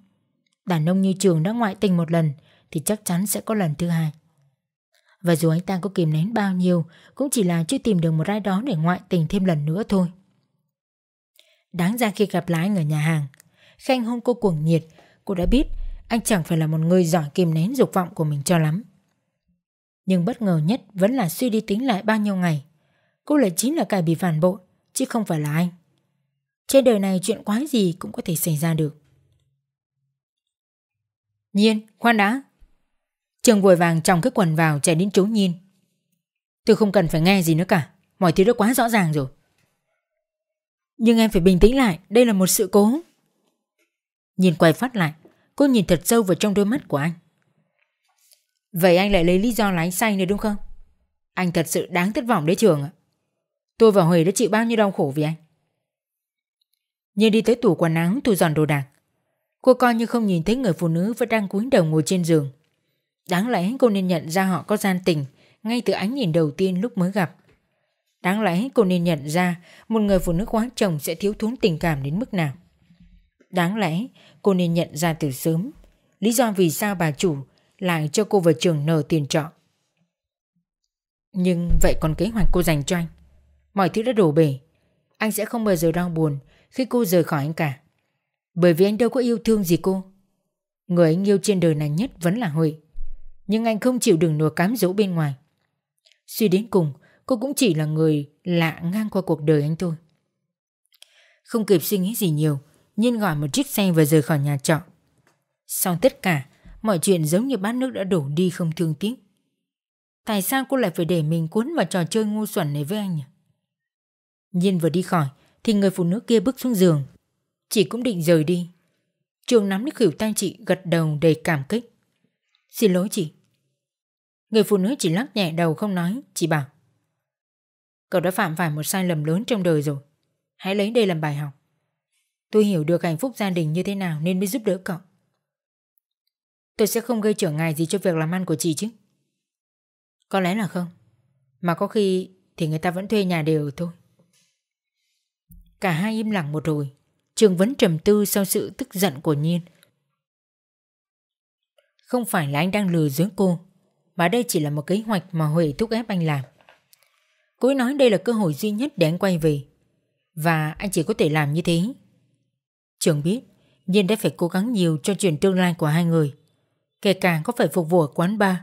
Đàn ông như Trường đã ngoại tình một lần thì chắc chắn sẽ có lần thứ hai. Và dù anh ta có kìm nén bao nhiêu cũng chỉ là chưa tìm được một ai đó để ngoại tình thêm lần nữa thôi. Đáng ra khi gặp lái ở nhà hàng, Khanh hôn cô cuồng nhiệt cô đã biết anh chẳng phải là một người giỏi kìm nén dục vọng của mình cho lắm. Nhưng bất ngờ nhất vẫn là suy đi tính lại bao nhiêu ngày. Cô lại chính là kẻ bị phản bội, chứ không phải là anh. Trên đời này chuyện quái gì cũng có thể xảy ra được. Nhiên, khoan đã. Trường vội vàng trong cái quần vào chạy đến chỗ Nhiên. Tôi không cần phải nghe gì nữa cả, mọi thứ đã quá rõ ràng rồi. Nhưng em phải bình tĩnh lại, đây là một sự cố. Nhìn quay phát lại Cô nhìn thật sâu vào trong đôi mắt của anh Vậy anh lại lấy lý do lái say nữa đúng không? Anh thật sự đáng thất vọng đấy trường ạ Tôi và Huệ đã chịu bao nhiêu đau khổ vì anh Nhưng đi tới tủ quần áo thu dọn đồ đạc Cô coi như không nhìn thấy người phụ nữ vẫn đang cúi đầu ngồi trên giường Đáng lẽ cô nên nhận ra họ có gian tình ngay từ ánh nhìn đầu tiên lúc mới gặp. Đáng lẽ cô nên nhận ra một người phụ nữ quá chồng sẽ thiếu thốn tình cảm đến mức nào. Đáng lẽ cô nên nhận ra từ sớm lý do vì sao bà chủ lại cho cô vào trường nợ tiền trọ. Nhưng vậy còn kế hoạch cô dành cho anh. Mọi thứ đã đổ bể. Anh sẽ không bao giờ đau buồn khi cô rời khỏi anh cả. Bởi vì anh đâu có yêu thương gì cô. Người anh yêu trên đời này nhất vẫn là Huệ. Nhưng anh không chịu đừng đùa cám dỗ bên ngoài. Suy đến cùng, cô cũng chỉ là người lạ ngang qua cuộc đời anh thôi. Không kịp suy nghĩ gì nhiều, Nhiên gọi một chiếc xe và rời khỏi nhà trọ. Sau tất cả, mọi chuyện giống như bát nước đã đổ đi không thương tiếc. Tại sao cô lại phải để mình cuốn vào trò chơi ngu xuẩn này với anh nhỉ? Nhiên vừa đi khỏi thì người phụ nữ kia bước xuống giường. Chị cũng định rời đi. Trường nắm lấy khỉu tay chị gật đầu đầy cảm kích. Xin lỗi chị. Người phụ nữ chỉ lắc nhẹ đầu không nói, chị bảo. Cậu đã phạm phải một sai lầm lớn trong đời rồi. Hãy lấy đây làm bài học. Tôi hiểu được hạnh phúc gia đình như thế nào nên mới giúp đỡ cậu. Tôi sẽ không gây trở ngại gì cho việc làm ăn của chị chứ. Có lẽ là không. Mà có khi thì người ta vẫn thuê nhà đều thôi. Cả hai im lặng một hồi. Trường vẫn trầm tư sau sự tức giận của Nhiên. Không phải là anh đang lừa dối cô, mà đây chỉ là một kế hoạch mà Huệ thúc ép anh làm. Cô ấy nói đây là cơ hội duy nhất để anh quay về. Và anh chỉ có thể làm như thế Trường biết Nhiên đã phải cố gắng nhiều cho chuyện tương lai của hai người Kể cả có phải phục vụ ở quán bar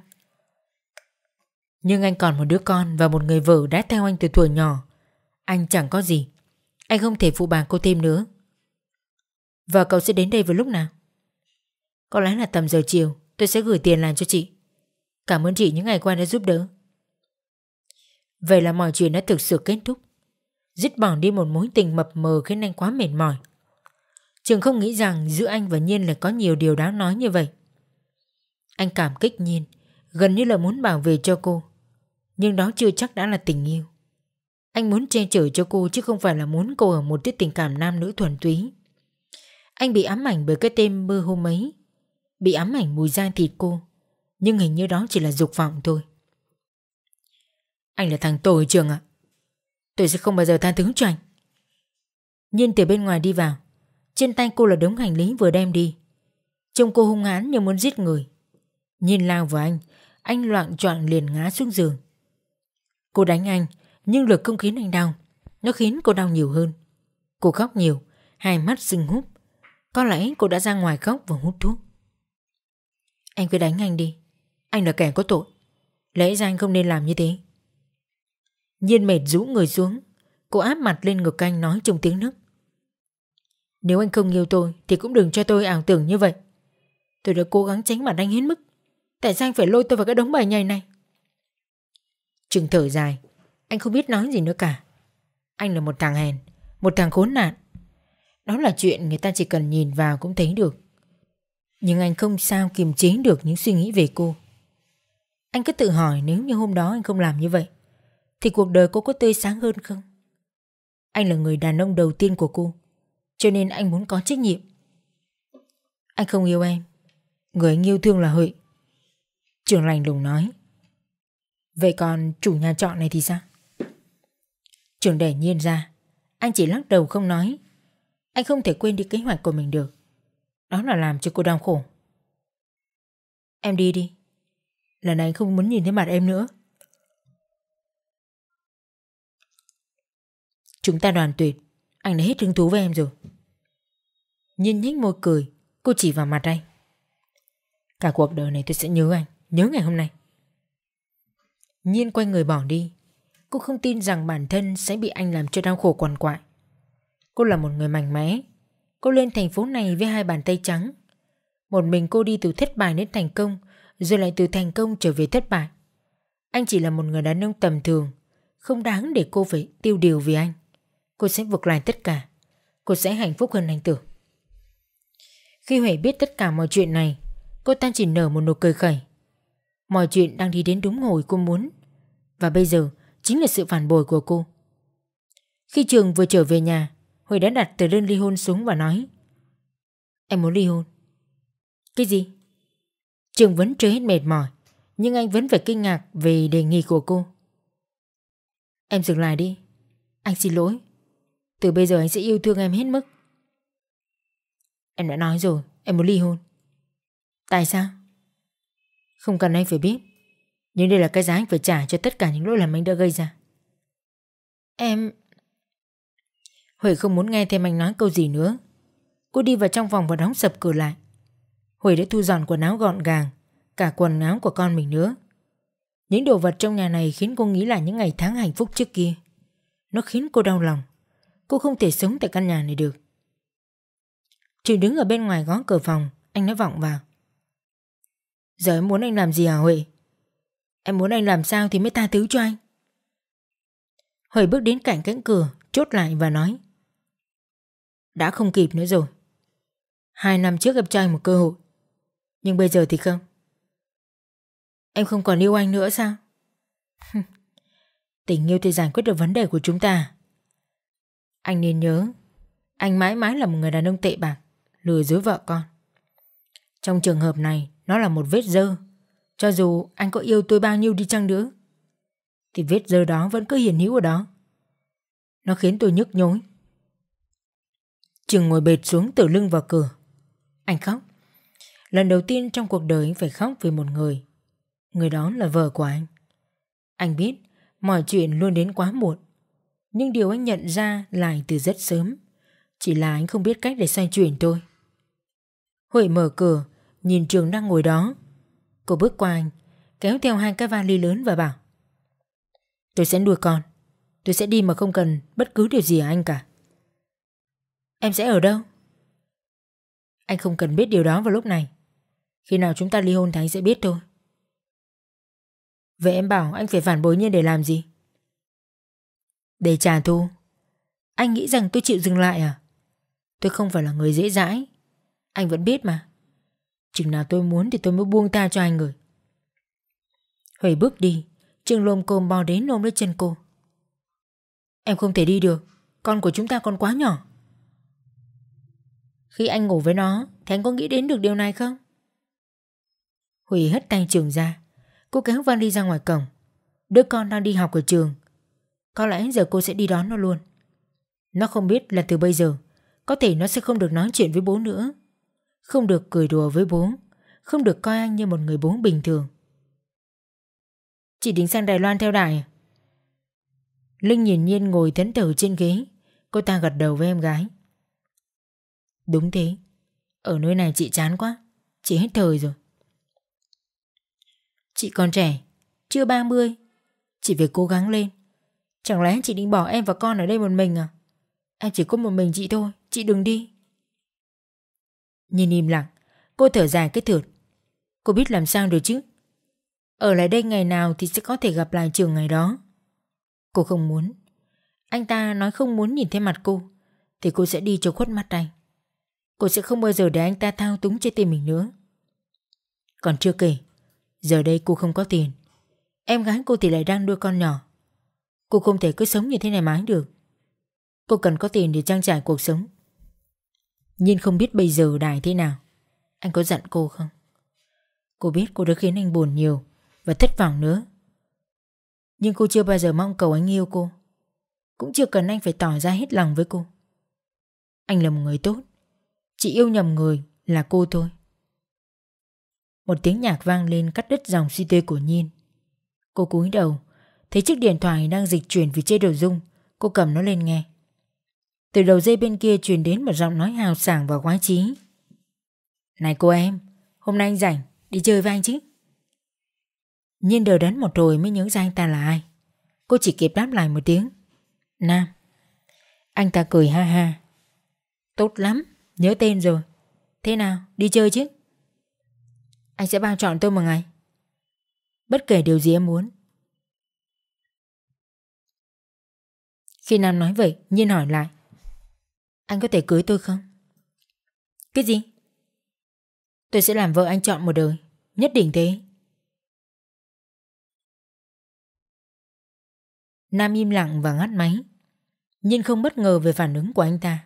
Nhưng anh còn một đứa con và một người vợ đã theo anh từ tuổi nhỏ Anh chẳng có gì Anh không thể phụ bà cô thêm nữa Vợ cậu sẽ đến đây vào lúc nào? Có lẽ là tầm giờ chiều Tôi sẽ gửi tiền lại cho chị Cảm ơn chị những ngày qua đã giúp đỡ Vậy là mọi chuyện đã thực sự kết thúc Dứt bỏ đi một mối tình mập mờ khiến anh quá mệt mỏi Trường không nghĩ rằng giữa anh và Nhiên lại có nhiều điều đáng nói như vậy. Anh cảm kích Nhiên, gần như là muốn bảo vệ cho cô. Nhưng đó chưa chắc đã là tình yêu. Anh muốn che chở cho cô chứ không phải là muốn cô ở một tiết tình cảm nam nữ thuần túy. Anh bị ám ảnh bởi cái tên mơ hôm ấy. Bị ám ảnh mùi da thịt cô. Nhưng hình như đó chỉ là dục vọng thôi. Anh là thằng tồi trường ạ. Tôi sẽ không bao giờ tha thứ cho anh. Nhiên từ bên ngoài đi vào. Trên tay cô là đống hành lý vừa đem đi Trông cô hung hán như muốn giết người Nhìn lao vào anh Anh loạn choạng liền ngã xuống giường Cô đánh anh Nhưng lực không khiến anh đau Nó khiến cô đau nhiều hơn Cô khóc nhiều Hai mắt sưng húp Có lẽ cô đã ra ngoài khóc và hút thuốc Anh cứ đánh anh đi Anh là kẻ có tội Lẽ ra anh không nên làm như thế Nhiên mệt rũ người xuống Cô áp mặt lên ngực anh nói trong tiếng nấc nếu anh không yêu tôi thì cũng đừng cho tôi ảo tưởng như vậy. Tôi đã cố gắng tránh mặt anh hết mức. Tại sao anh phải lôi tôi vào cái đống bài nhầy này? Trừng thở dài, anh không biết nói gì nữa cả. Anh là một thằng hèn, một thằng khốn nạn. Đó là chuyện người ta chỉ cần nhìn vào cũng thấy được. Nhưng anh không sao kiềm chế được những suy nghĩ về cô. Anh cứ tự hỏi nếu như hôm đó anh không làm như vậy, thì cuộc đời cô có tươi sáng hơn không? Anh là người đàn ông đầu tiên của cô. Cho nên anh muốn có trách nhiệm Anh không yêu em Người anh yêu thương là Huệ Trường lành lùng nói Vậy còn chủ nhà trọ này thì sao Trường đẻ nhiên ra Anh chỉ lắc đầu không nói Anh không thể quên đi kế hoạch của mình được Đó là làm cho cô đau khổ Em đi đi Lần này anh không muốn nhìn thấy mặt em nữa Chúng ta đoàn tuyệt anh đã hết hứng thú với em rồi Nhìn nhích môi cười Cô chỉ vào mặt anh Cả cuộc đời này tôi sẽ nhớ anh Nhớ ngày hôm nay Nhiên quay người bỏ đi Cô không tin rằng bản thân sẽ bị anh làm cho đau khổ quằn quại Cô là một người mạnh mẽ Cô lên thành phố này với hai bàn tay trắng Một mình cô đi từ thất bại đến thành công Rồi lại từ thành công trở về thất bại Anh chỉ là một người đàn ông tầm thường Không đáng để cô phải tiêu điều vì anh Cô sẽ vượt lại tất cả Cô sẽ hạnh phúc hơn anh tử. Khi Huệ biết tất cả mọi chuyện này Cô ta chỉ nở một nụ cười khẩy Mọi chuyện đang đi đến đúng hồi cô muốn Và bây giờ chính là sự phản bội của cô Khi Trường vừa trở về nhà Huệ đã đặt tờ đơn ly hôn xuống và nói Em muốn ly hôn Cái gì? Trường vẫn chưa hết mệt mỏi Nhưng anh vẫn phải kinh ngạc về đề nghị của cô Em dừng lại đi Anh xin lỗi từ bây giờ anh sẽ yêu thương em hết mức Em đã nói rồi Em muốn ly hôn Tại sao Không cần anh phải biết Nhưng đây là cái giá anh phải trả cho tất cả những lỗi lầm anh đã gây ra Em Huệ không muốn nghe thêm anh nói câu gì nữa Cô đi vào trong phòng và đóng sập cửa lại Huệ đã thu dọn quần áo gọn gàng Cả quần áo của con mình nữa Những đồ vật trong nhà này khiến cô nghĩ lại những ngày tháng hạnh phúc trước kia Nó khiến cô đau lòng Cô không thể sống tại căn nhà này được. chỉ đứng ở bên ngoài gõ cửa phòng, anh nói vọng vào. Giờ em muốn anh làm gì hả Huệ? Em muốn anh làm sao thì mới tha thứ cho anh. Huệ bước đến cạnh cánh cửa, chốt lại và nói. Đã không kịp nữa rồi. Hai năm trước gặp cho anh một cơ hội. Nhưng bây giờ thì không. Em không còn yêu anh nữa sao? Tình yêu thì giải quyết được vấn đề của chúng ta. Anh nên nhớ, anh mãi mãi là một người đàn ông tệ bạc, lừa dối vợ con. Trong trường hợp này, nó là một vết dơ. Cho dù anh có yêu tôi bao nhiêu đi chăng nữa, thì vết dơ đó vẫn cứ hiển hữu ở đó. Nó khiến tôi nhức nhối. Trường ngồi bệt xuống từ lưng vào cửa. Anh khóc. Lần đầu tiên trong cuộc đời anh phải khóc vì một người. Người đó là vợ của anh. Anh biết mọi chuyện luôn đến quá muộn. Nhưng điều anh nhận ra lại từ rất sớm Chỉ là anh không biết cách để xoay chuyển thôi Huệ mở cửa Nhìn Trường đang ngồi đó Cô bước qua anh Kéo theo hai cái vali lớn và bảo Tôi sẽ nuôi con Tôi sẽ đi mà không cần bất cứ điều gì ở anh cả Em sẽ ở đâu? Anh không cần biết điều đó vào lúc này Khi nào chúng ta ly hôn thì anh sẽ biết thôi Vậy em bảo anh phải phản bối nhiên để làm gì? Để trả thù Anh nghĩ rằng tôi chịu dừng lại à Tôi không phải là người dễ dãi Anh vẫn biết mà Chừng nào tôi muốn thì tôi mới buông ta cho anh người Huệ bước đi Trương lôm côm bò đến nôm lấy chân cô Em không thể đi được Con của chúng ta còn quá nhỏ Khi anh ngủ với nó Thì anh có nghĩ đến được điều này không Huệ hất tay trường ra Cô kéo vali ra ngoài cổng Đứa con đang đi học ở trường có lẽ giờ cô sẽ đi đón nó luôn Nó không biết là từ bây giờ Có thể nó sẽ không được nói chuyện với bố nữa Không được cười đùa với bố Không được coi anh như một người bố bình thường Chị định sang Đài Loan theo đài Linh nhìn Nhiên ngồi thẫn thờ trên ghế Cô ta gật đầu với em gái Đúng thế Ở nơi này chị chán quá Chị hết thời rồi Chị còn trẻ Chưa 30 Chị phải cố gắng lên Chẳng lẽ chị định bỏ em và con ở đây một mình à? Em chỉ có một mình chị thôi, chị đừng đi. Nhìn im lặng, cô thở dài cái thượt. Cô biết làm sao được chứ? Ở lại đây ngày nào thì sẽ có thể gặp lại trường ngày đó. Cô không muốn. Anh ta nói không muốn nhìn thấy mặt cô, thì cô sẽ đi cho khuất mắt anh. Cô sẽ không bao giờ để anh ta thao túng trái tim mình nữa. Còn chưa kể, giờ đây cô không có tiền. Em gái cô thì lại đang đưa con nhỏ. Cô không thể cứ sống như thế này mãi được Cô cần có tiền để trang trải cuộc sống Nhưng không biết bây giờ Đài thế nào Anh có giận cô không Cô biết cô đã khiến anh buồn nhiều Và thất vọng nữa Nhưng cô chưa bao giờ mong cầu anh yêu cô Cũng chưa cần anh phải tỏ ra hết lòng với cô Anh là một người tốt Chỉ yêu nhầm người là cô thôi Một tiếng nhạc vang lên cắt đứt dòng suy tư của Nhiên Cô cúi đầu Thấy chiếc điện thoại đang dịch chuyển vì chế độ dung Cô cầm nó lên nghe Từ đầu dây bên kia truyền đến một giọng nói hào sảng và quái trí Này cô em Hôm nay anh rảnh Đi chơi với anh chứ Nhiên đờ đắn một hồi mới nhớ ra anh ta là ai Cô chỉ kịp đáp lại một tiếng Nam Anh ta cười ha ha Tốt lắm Nhớ tên rồi Thế nào đi chơi chứ Anh sẽ bao chọn tôi một ngày Bất kể điều gì em muốn Khi Nam nói vậy Nhiên hỏi lại Anh có thể cưới tôi không? Cái gì? Tôi sẽ làm vợ anh chọn một đời Nhất định thế Nam im lặng và ngắt máy Nhiên không bất ngờ về phản ứng của anh ta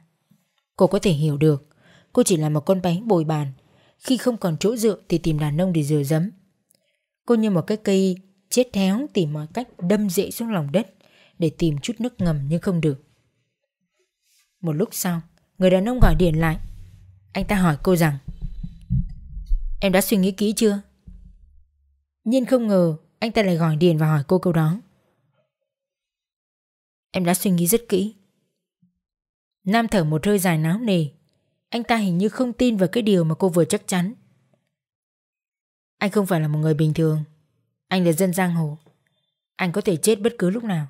Cô có thể hiểu được Cô chỉ là một con bé bồi bàn Khi không còn chỗ dựa thì tìm đàn ông để dừa dấm Cô như một cái cây chết héo tìm mọi cách đâm rễ xuống lòng đất để tìm chút nước ngầm nhưng không được. Một lúc sau, người đàn ông gọi điện lại. Anh ta hỏi cô rằng Em đã suy nghĩ kỹ chưa? Nhiên không ngờ anh ta lại gọi điện và hỏi cô câu đó. Em đã suy nghĩ rất kỹ. Nam thở một hơi dài náo nề. Anh ta hình như không tin vào cái điều mà cô vừa chắc chắn. Anh không phải là một người bình thường. Anh là dân giang hồ. Anh có thể chết bất cứ lúc nào.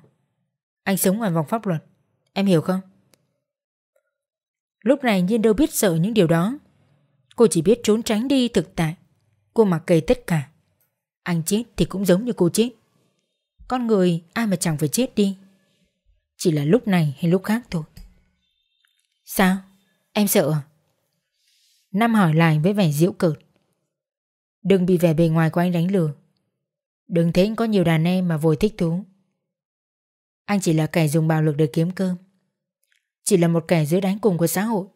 Anh sống ngoài vòng pháp luật Em hiểu không? Lúc này Nhiên đâu biết sợ những điều đó Cô chỉ biết trốn tránh đi thực tại Cô mặc kệ tất cả Anh chết thì cũng giống như cô chết Con người ai mà chẳng phải chết đi Chỉ là lúc này hay lúc khác thôi Sao? Em sợ à? Nam hỏi lại với vẻ diễu cợt Đừng bị vẻ bề ngoài của anh đánh lừa Đừng thấy anh có nhiều đàn em mà vội thích thú anh chỉ là kẻ dùng bạo lực để kiếm cơm Chỉ là một kẻ dưới đánh cùng của xã hội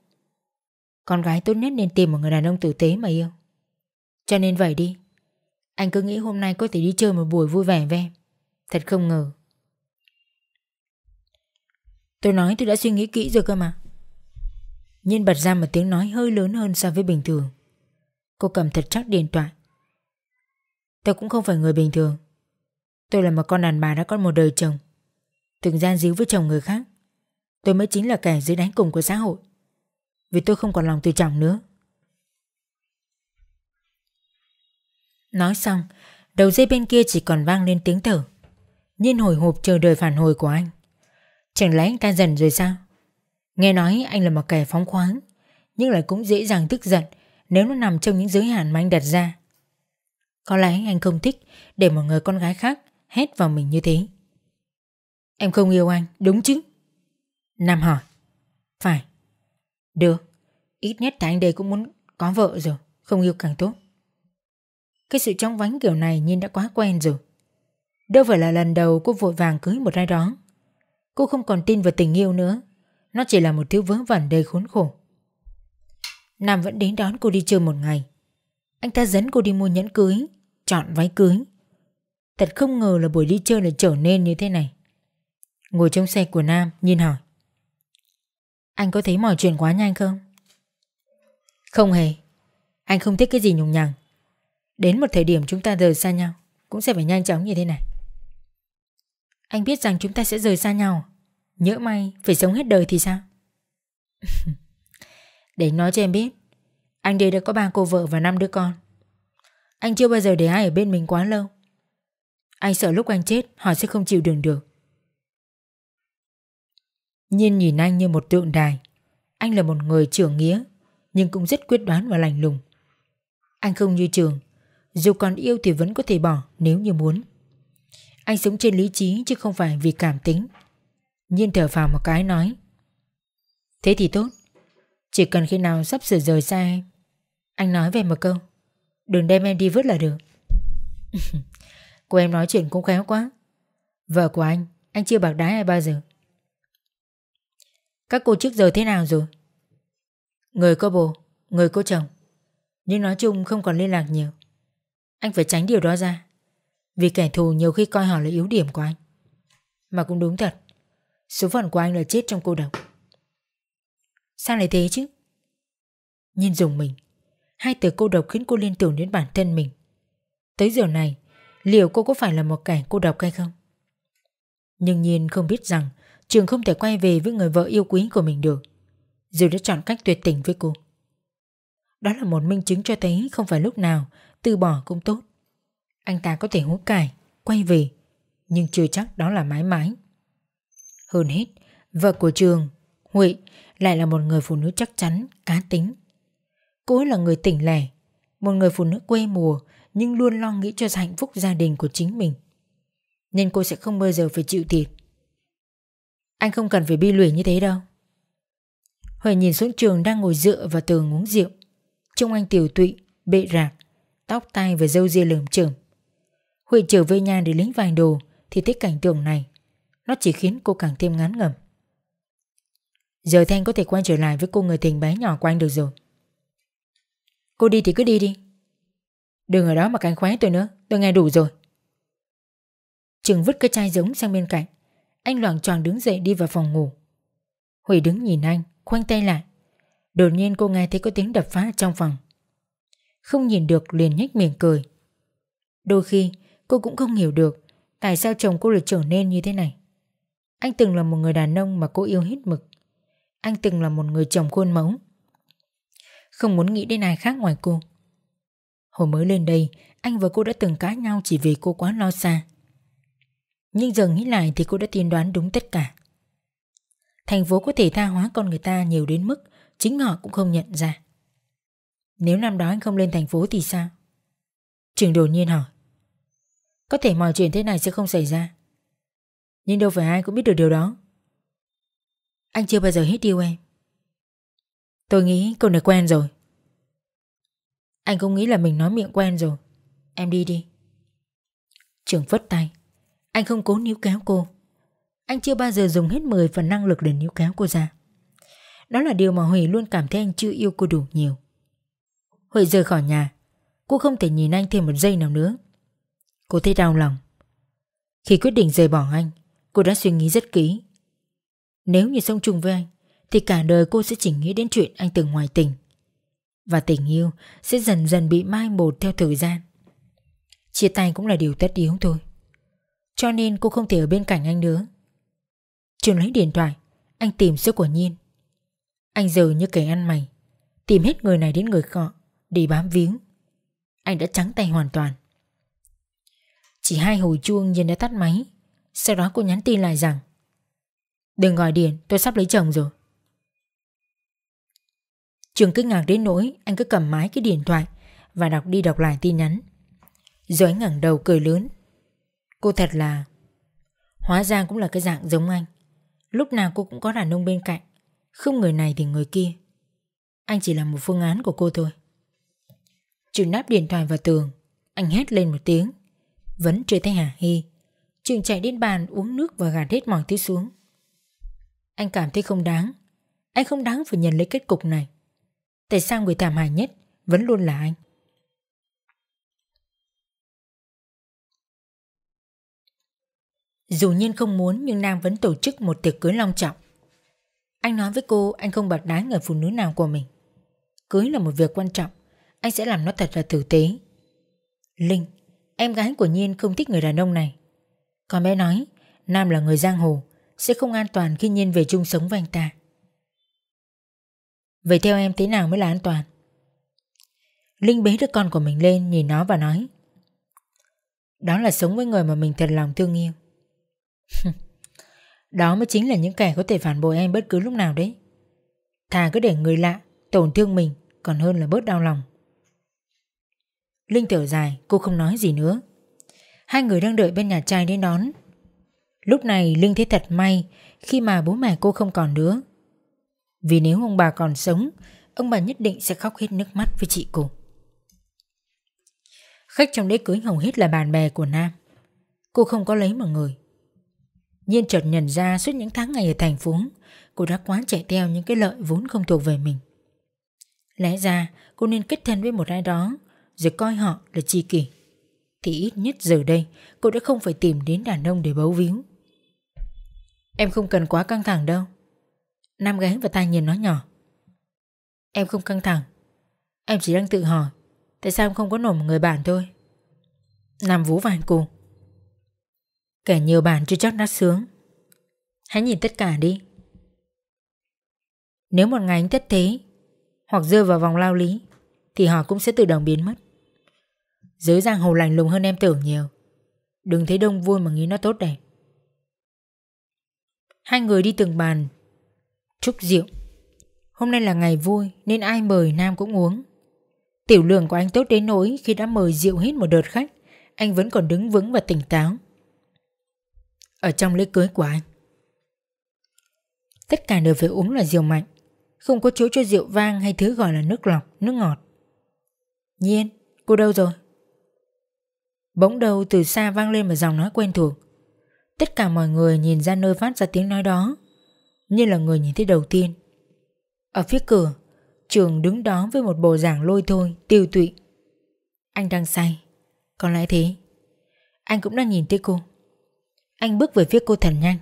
Con gái tốt nhất nên tìm một người đàn ông tử tế mà yêu Cho nên vậy đi Anh cứ nghĩ hôm nay có thể đi chơi một buổi vui vẻ với em Thật không ngờ Tôi nói tôi đã suy nghĩ kỹ rồi cơ mà Nhân bật ra một tiếng nói hơi lớn hơn so với bình thường Cô cầm thật chắc điện thoại Tôi cũng không phải người bình thường Tôi là một con đàn bà đã có một đời chồng Từng gian díu với chồng người khác Tôi mới chính là kẻ dưới đánh cùng của xã hội Vì tôi không còn lòng tự trọng nữa Nói xong Đầu dây bên kia chỉ còn vang lên tiếng thở Nhiên hồi hộp chờ đợi phản hồi của anh Chẳng lẽ anh ta dần rồi sao Nghe nói anh là một kẻ phóng khoáng Nhưng lại cũng dễ dàng tức giận Nếu nó nằm trong những giới hạn mà anh đặt ra Có lẽ anh không thích Để một người con gái khác Hét vào mình như thế Em không yêu anh, đúng chứ? Nam hỏi. Phải. Được. Ít nhất thì anh đây cũng muốn có vợ rồi. Không yêu càng tốt. Cái sự trong vánh kiểu này nhìn đã quá quen rồi. Đâu phải là lần đầu cô vội vàng cưới một ai đó. Cô không còn tin vào tình yêu nữa. Nó chỉ là một thứ vớ vẩn đầy khốn khổ. Nam vẫn đến đón cô đi chơi một ngày. Anh ta dẫn cô đi mua nhẫn cưới, chọn váy cưới. Thật không ngờ là buổi đi chơi lại trở nên như thế này. Ngồi trong xe của Nam nhìn hỏi Anh có thấy mọi chuyện quá nhanh không? Không hề Anh không thích cái gì nhùng nhằng Đến một thời điểm chúng ta rời xa nhau Cũng sẽ phải nhanh chóng như thế này Anh biết rằng chúng ta sẽ rời xa nhau Nhỡ may phải sống hết đời thì sao? để nói cho em biết Anh đây đã có ba cô vợ và năm đứa con Anh chưa bao giờ để ai ở bên mình quá lâu Anh sợ lúc anh chết Họ sẽ không chịu đựng được Nhiên nhìn anh như một tượng đài. Anh là một người trưởng nghĩa, nhưng cũng rất quyết đoán và lành lùng. Anh không như trường, dù còn yêu thì vẫn có thể bỏ nếu như muốn. Anh sống trên lý trí chứ không phải vì cảm tính. Nhiên thở vào một cái nói. Thế thì tốt, chỉ cần khi nào sắp sửa rời xa em, anh nói về một câu. Đừng đem em đi vứt là được. cô em nói chuyện cũng khéo quá. Vợ của anh, anh chưa bạc đái ai bao giờ. Các cô trước giờ thế nào rồi? Người có bồ, người có chồng. Nhưng nói chung không còn liên lạc nhiều. Anh phải tránh điều đó ra. Vì kẻ thù nhiều khi coi họ là yếu điểm của anh. Mà cũng đúng thật. Số phận của anh là chết trong cô độc. Sao lại thế chứ? Nhìn dùng mình. Hai từ cô độc khiến cô liên tưởng đến bản thân mình. Tới giờ này, liệu cô có phải là một kẻ cô độc hay không? Nhưng nhìn không biết rằng Trường không thể quay về với người vợ yêu quý của mình được. Dù đã chọn cách tuyệt tình với cô. Đó là một minh chứng cho thấy không phải lúc nào từ bỏ cũng tốt. Anh ta có thể hối cải, quay về, nhưng chưa chắc đó là mãi mãi. Hơn hết, vợ của Trường, Huệ, lại là một người phụ nữ chắc chắn, cá tính. Cô ấy là người tỉnh lẻ, một người phụ nữ quê mùa nhưng luôn lo nghĩ cho hạnh phúc gia đình của chính mình. Nên cô sẽ không bao giờ phải chịu thiệt anh không cần phải bi lụy như thế đâu Huệ nhìn xuống trường đang ngồi dựa vào tường uống rượu Trông anh tiểu tụy, bệ rạc Tóc tai và râu ria lởm chởm Huệ trở về nhà để lính vài đồ Thì thấy cảnh tượng này Nó chỉ khiến cô càng thêm ngán ngẩm Giờ Thanh có thể quay trở lại với cô người tình bé nhỏ của anh được rồi Cô đi thì cứ đi đi Đừng ở đó mà cánh khoái tôi nữa Tôi nghe đủ rồi Trường vứt cái chai giống sang bên cạnh anh loảng choảng đứng dậy đi vào phòng ngủ Huy đứng nhìn anh Khoanh tay lại Đột nhiên cô nghe thấy có tiếng đập phá trong phòng Không nhìn được liền nhếch miệng cười Đôi khi cô cũng không hiểu được Tại sao chồng cô lại trở nên như thế này Anh từng là một người đàn ông mà cô yêu hết mực Anh từng là một người chồng khuôn mẫu Không muốn nghĩ đến ai khác ngoài cô Hồi mới lên đây Anh và cô đã từng cãi nhau chỉ vì cô quá lo xa nhưng giờ nghĩ lại thì cô đã tiên đoán đúng tất cả. Thành phố có thể tha hóa con người ta nhiều đến mức chính họ cũng không nhận ra. Nếu năm đó anh không lên thành phố thì sao? Trường đồn nhiên hỏi. Có thể mọi chuyện thế này sẽ không xảy ra. Nhưng đâu phải ai cũng biết được điều đó. Anh chưa bao giờ hết yêu em. Tôi nghĩ câu này quen rồi. Anh cũng nghĩ là mình nói miệng quen rồi. Em đi đi. Trường phất tay. Anh không cố níu kéo cô Anh chưa bao giờ dùng hết 10 phần năng lực để níu kéo cô ra Đó là điều mà Huệ luôn cảm thấy anh chưa yêu cô đủ nhiều Huệ rời khỏi nhà Cô không thể nhìn anh thêm một giây nào nữa Cô thấy đau lòng Khi quyết định rời bỏ anh Cô đã suy nghĩ rất kỹ Nếu như sống chung với anh Thì cả đời cô sẽ chỉ nghĩ đến chuyện anh từng ngoài tình Và tình yêu Sẽ dần dần bị mai một theo thời gian Chia tay cũng là điều tất yếu thôi cho nên cô không thể ở bên cạnh anh nữa Trường lấy điện thoại Anh tìm số của Nhiên Anh giờ như kẻ ăn mày Tìm hết người này đến người cọ Để bám víu. Anh đã trắng tay hoàn toàn Chỉ hai hồi chuông Nhiên đã tắt máy Sau đó cô nhắn tin lại rằng Đừng gọi điện tôi sắp lấy chồng rồi Trường kinh ngạc đến nỗi anh cứ cầm máy cái điện thoại và đọc đi đọc lại tin nhắn. Rồi anh ngẩng đầu cười lớn. Cô thật là Hóa ra cũng là cái dạng giống anh Lúc nào cô cũng có đàn ông bên cạnh Không người này thì người kia Anh chỉ là một phương án của cô thôi Trường nắp điện thoại vào tường Anh hét lên một tiếng Vẫn chưa thấy Hà Hy Trường chạy đến bàn uống nước và gạt hết mọi thứ xuống Anh cảm thấy không đáng Anh không đáng phải nhận lấy kết cục này Tại sao người thảm hại nhất Vẫn luôn là anh Dù Nhiên không muốn nhưng Nam vẫn tổ chức một tiệc cưới long trọng. Anh nói với cô anh không bạc đái người phụ nữ nào của mình. Cưới là một việc quan trọng, anh sẽ làm nó thật là tử tế. Linh, em gái của Nhiên không thích người đàn ông này. Còn bé nói, Nam là người giang hồ, sẽ không an toàn khi Nhiên về chung sống với anh ta. Vậy theo em thế nào mới là an toàn? Linh bế đứa con của mình lên nhìn nó và nói Đó là sống với người mà mình thật lòng thương yêu đó mới chính là những kẻ có thể phản bội em bất cứ lúc nào đấy Thà cứ để người lạ Tổn thương mình Còn hơn là bớt đau lòng Linh thở dài Cô không nói gì nữa Hai người đang đợi bên nhà trai đến đón Lúc này Linh thấy thật may Khi mà bố mẹ cô không còn nữa Vì nếu ông bà còn sống Ông bà nhất định sẽ khóc hết nước mắt với chị cô Khách trong đế cưới hầu hết là bạn bè của Nam Cô không có lấy một người Nhiên chợt nhận ra suốt những tháng ngày ở thành phố, cô đã quá chạy theo những cái lợi vốn không thuộc về mình. Lẽ ra cô nên kết thân với một ai đó, rồi coi họ là tri kỷ. Thì ít nhất giờ đây cô đã không phải tìm đến đàn ông để bấu víu. Em không cần quá căng thẳng đâu. Nam gái và tai nhìn nó nhỏ. Em không căng thẳng. Em chỉ đang tự hỏi, tại sao em không có nổi một người bạn thôi. Nam vú vàng cùng. Kể nhiều bản chưa chắc đã sướng Hãy nhìn tất cả đi Nếu một ngày anh thất thế Hoặc rơi vào vòng lao lý Thì họ cũng sẽ tự động biến mất Giới giang hồ lành lùng hơn em tưởng nhiều Đừng thấy đông vui mà nghĩ nó tốt đẹp Hai người đi từng bàn Chúc rượu Hôm nay là ngày vui Nên ai mời Nam cũng uống Tiểu lượng của anh tốt đến nỗi Khi đã mời rượu hết một đợt khách Anh vẫn còn đứng vững và tỉnh táo ở trong lễ cưới của anh Tất cả đều phải uống là rượu mạnh Không có chỗ cho rượu vang hay thứ gọi là nước lọc, nước ngọt Nhiên, cô đâu rồi? Bỗng đầu từ xa vang lên một giọng nói quen thuộc Tất cả mọi người nhìn ra nơi phát ra tiếng nói đó Như là người nhìn thấy đầu tiên Ở phía cửa Trường đứng đó với một bộ giảng lôi thôi Tiêu tụy Anh đang say Có lẽ thế Anh cũng đang nhìn thấy cô anh bước về phía cô thần nhanh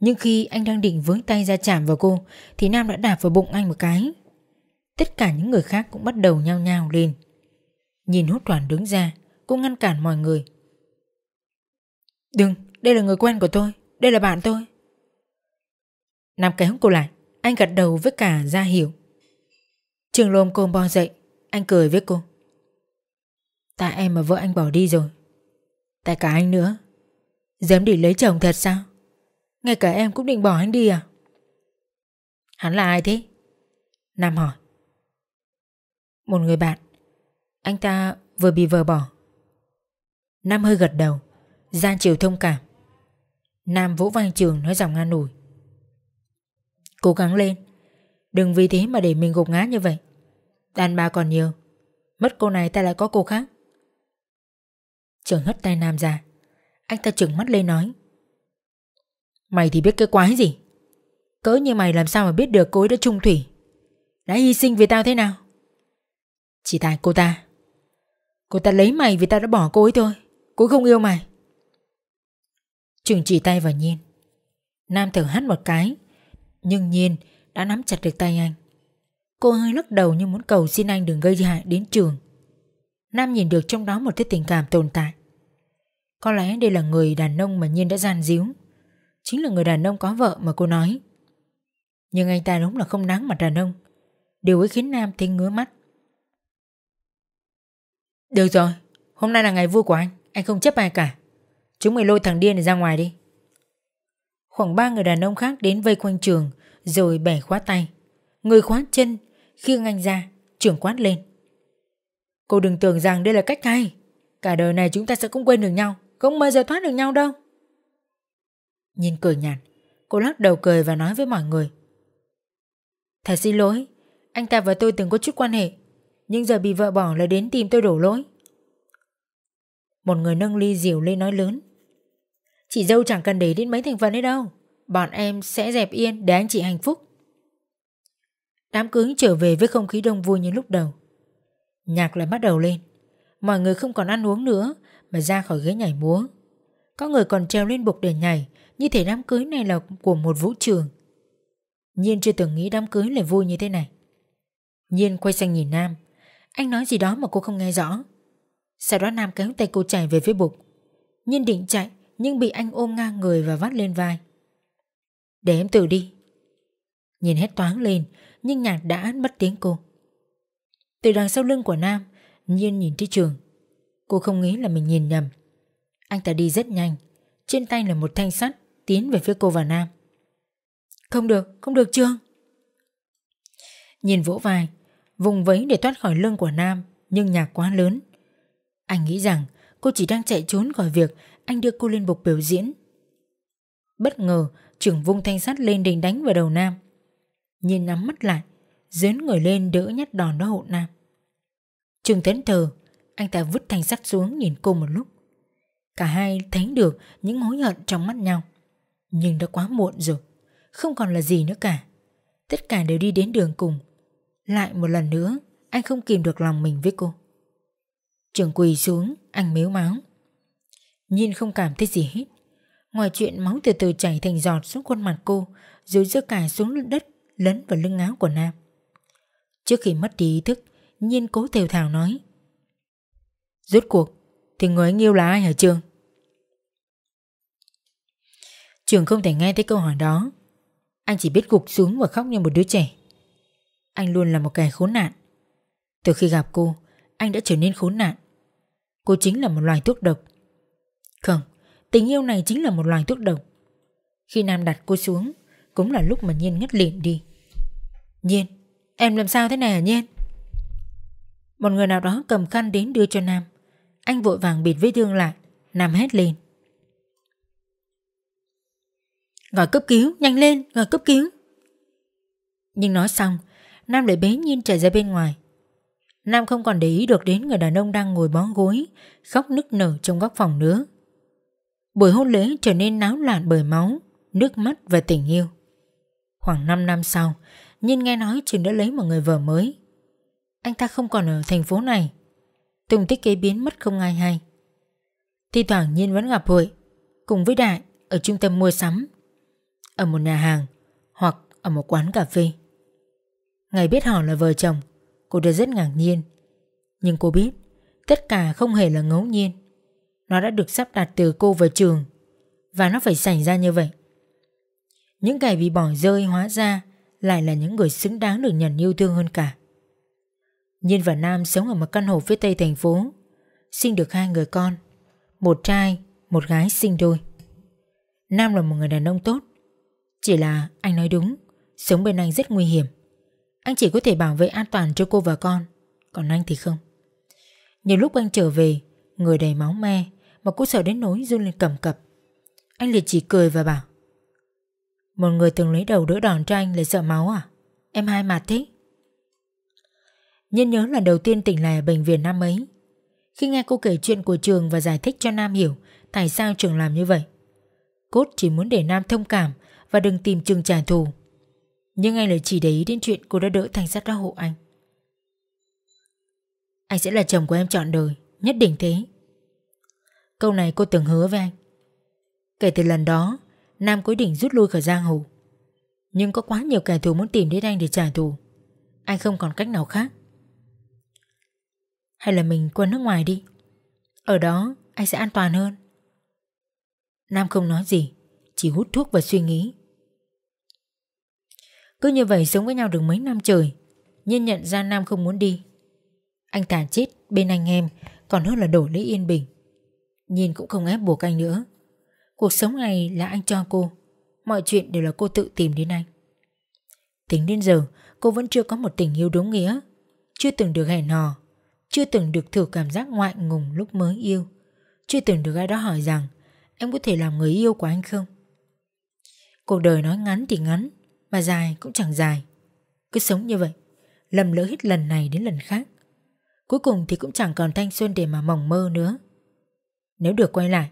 Nhưng khi anh đang định vướng tay ra chạm vào cô Thì Nam đã đạp vào bụng anh một cái Tất cả những người khác cũng bắt đầu nhao nhao lên Nhìn hút toàn đứng ra Cô ngăn cản mọi người Đừng, đây là người quen của tôi Đây là bạn tôi Nam kéo cô lại Anh gật đầu với cả ra hiểu Trường lôm cô bò dậy Anh cười với cô Tại em mà vợ anh bỏ đi rồi Tại cả anh nữa dám em định lấy chồng thật sao? Ngay cả em cũng định bỏ anh đi à? Hắn là ai thế? Nam hỏi. Một người bạn. Anh ta vừa bị vợ bỏ. Nam hơi gật đầu, Giang chiều thông cảm. Nam vỗ vai trường nói giọng an ủi. Cố gắng lên, đừng vì thế mà để mình gục ngã như vậy. Đàn bà còn nhiều, mất cô này ta lại có cô khác. Trường hất tay Nam ra, anh ta trừng mắt lên nói Mày thì biết cái quái gì Cỡ như mày làm sao mà biết được cô ấy đã trung thủy Đã hy sinh vì tao thế nào Chỉ tại cô ta Cô ta lấy mày vì tao đã bỏ cô ấy thôi Cô ấy không yêu mày Trường chỉ tay vào Nhiên Nam thở hắt một cái Nhưng Nhiên đã nắm chặt được tay anh Cô hơi lắc đầu như muốn cầu xin anh đừng gây hại đến trường Nam nhìn được trong đó một thứ tình cảm tồn tại có lẽ đây là người đàn ông mà Nhiên đã gian díu Chính là người đàn ông có vợ mà cô nói Nhưng anh ta đúng là không đáng mặt đàn ông Điều ấy khiến Nam thấy ngứa mắt Được rồi Hôm nay là ngày vui của anh Anh không chấp ai cả Chúng mày lôi thằng điên này ra ngoài đi Khoảng ba người đàn ông khác đến vây quanh trường Rồi bẻ khóa tay Người khóa chân Khiêng anh ra Trường quát lên Cô đừng tưởng rằng đây là cách hay Cả đời này chúng ta sẽ không quên được nhau không bao giờ thoát được nhau đâu. Nhìn cười nhạt, cô lắc đầu cười và nói với mọi người. Thật xin lỗi, anh ta và tôi từng có chút quan hệ, nhưng giờ bị vợ bỏ lại đến tìm tôi đổ lỗi. Một người nâng ly rượu lên nói lớn. Chị dâu chẳng cần để đến mấy thành phần ấy đâu, bọn em sẽ dẹp yên để anh chị hạnh phúc. Đám cưới trở về với không khí đông vui như lúc đầu. Nhạc lại bắt đầu lên. Mọi người không còn ăn uống nữa mà ra khỏi ghế nhảy múa. Có người còn treo lên bục để nhảy, như thể đám cưới này là của một vũ trường. Nhiên chưa từng nghĩ đám cưới lại vui như thế này. Nhiên quay sang nhìn Nam. Anh nói gì đó mà cô không nghe rõ. Sau đó Nam kéo tay cô chạy về phía bục. Nhiên định chạy nhưng bị anh ôm ngang người và vắt lên vai. Để em tự đi. Nhìn hết toáng lên nhưng nhạc đã mất tiếng cô. Từ đằng sau lưng của Nam, Nhiên nhìn tới trường. Cô không nghĩ là mình nhìn nhầm Anh ta đi rất nhanh Trên tay là một thanh sắt Tiến về phía cô và Nam Không được, không được Trương Nhìn vỗ vai Vùng vẫy để thoát khỏi lưng của Nam Nhưng nhà quá lớn Anh nghĩ rằng cô chỉ đang chạy trốn khỏi việc Anh đưa cô lên bục biểu diễn Bất ngờ trưởng vung thanh sắt lên định đánh vào đầu Nam Nhìn nắm mắt lại Dớn người lên đỡ nhát đòn đó hộ Nam Trường thẫn thờ anh ta vứt thanh sắt xuống nhìn cô một lúc Cả hai thấy được những hối hận trong mắt nhau Nhưng đã quá muộn rồi Không còn là gì nữa cả Tất cả đều đi đến đường cùng Lại một lần nữa Anh không kìm được lòng mình với cô Trường quỳ xuống Anh mếu máu Nhìn không cảm thấy gì hết Ngoài chuyện máu từ từ chảy thành giọt xuống khuôn mặt cô Rồi rơi cả xuống đất Lấn vào lưng áo của Nam Trước khi mất đi ý thức Nhiên cố thều thào nói Rốt cuộc Thì người anh yêu là ai hả Trường Trường không thể nghe thấy câu hỏi đó Anh chỉ biết gục xuống và khóc như một đứa trẻ Anh luôn là một kẻ khốn nạn Từ khi gặp cô Anh đã trở nên khốn nạn Cô chính là một loài thuốc độc Không, tình yêu này chính là một loài thuốc độc Khi Nam đặt cô xuống Cũng là lúc mà Nhiên ngất liền đi Nhiên, em làm sao thế này hả Nhiên? Một người nào đó cầm khăn đến đưa cho Nam anh vội vàng bịt vết thương lại Nằm hét lên Gọi cấp cứu, nhanh lên, gọi cấp cứu Nhưng nói xong Nam lại bế nhìn chạy ra bên ngoài Nam không còn để ý được đến người đàn ông đang ngồi bó gối Khóc nức nở trong góc phòng nữa Buổi hôn lễ trở nên náo loạn bởi máu Nước mắt và tình yêu Khoảng 5 năm sau Nhiên nghe nói Trường đã lấy một người vợ mới Anh ta không còn ở thành phố này Tùng tích kế biến mất không ai hay Thì thoảng nhiên vẫn gặp Hội Cùng với Đại ở trung tâm mua sắm Ở một nhà hàng Hoặc ở một quán cà phê Ngày biết họ là vợ chồng Cô đã rất ngạc nhiên Nhưng cô biết Tất cả không hề là ngẫu nhiên Nó đã được sắp đặt từ cô và trường Và nó phải xảy ra như vậy Những kẻ bị bỏ rơi hóa ra Lại là những người xứng đáng được nhận yêu thương hơn cả Nhiên và Nam sống ở một căn hộ phía tây thành phố Sinh được hai người con Một trai, một gái sinh đôi Nam là một người đàn ông tốt Chỉ là anh nói đúng Sống bên anh rất nguy hiểm Anh chỉ có thể bảo vệ an toàn cho cô và con Còn anh thì không Nhiều lúc anh trở về Người đầy máu me Mà cô sợ đến nỗi run lên cầm cập Anh liệt chỉ cười và bảo Một người từng lấy đầu đỡ đòn cho anh là sợ máu à Em hai mặt thích. Nhân nhớ lần đầu tiên tỉnh lại bệnh viện năm ấy. Khi nghe cô kể chuyện của trường và giải thích cho Nam hiểu tại sao trường làm như vậy. Cốt chỉ muốn để Nam thông cảm và đừng tìm trường trả thù. Nhưng anh lại chỉ để ý đến chuyện cô đã đỡ thành sát ra hộ anh. Anh sẽ là chồng của em trọn đời, nhất định thế. Câu này cô từng hứa với anh. Kể từ lần đó, Nam quyết định rút lui khỏi giang hồ. Nhưng có quá nhiều kẻ thù muốn tìm đến anh để trả thù. Anh không còn cách nào khác. Hay là mình qua nước ngoài đi Ở đó anh sẽ an toàn hơn Nam không nói gì Chỉ hút thuốc và suy nghĩ Cứ như vậy sống với nhau được mấy năm trời Nhiên nhận ra Nam không muốn đi Anh ta chết bên anh em Còn hơn là đổ lấy yên bình Nhìn cũng không ép buộc anh nữa Cuộc sống này là anh cho cô Mọi chuyện đều là cô tự tìm đến anh Tính đến giờ cô vẫn chưa có một tình yêu đúng nghĩa Chưa từng được hẹn hò chưa từng được thử cảm giác ngoại ngùng lúc mới yêu, chưa từng được ai đó hỏi rằng em có thể làm người yêu của anh không? Cuộc đời nói ngắn thì ngắn, mà dài cũng chẳng dài. Cứ sống như vậy, lầm lỡ hết lần này đến lần khác. Cuối cùng thì cũng chẳng còn thanh xuân để mà mộng mơ nữa. Nếu được quay lại,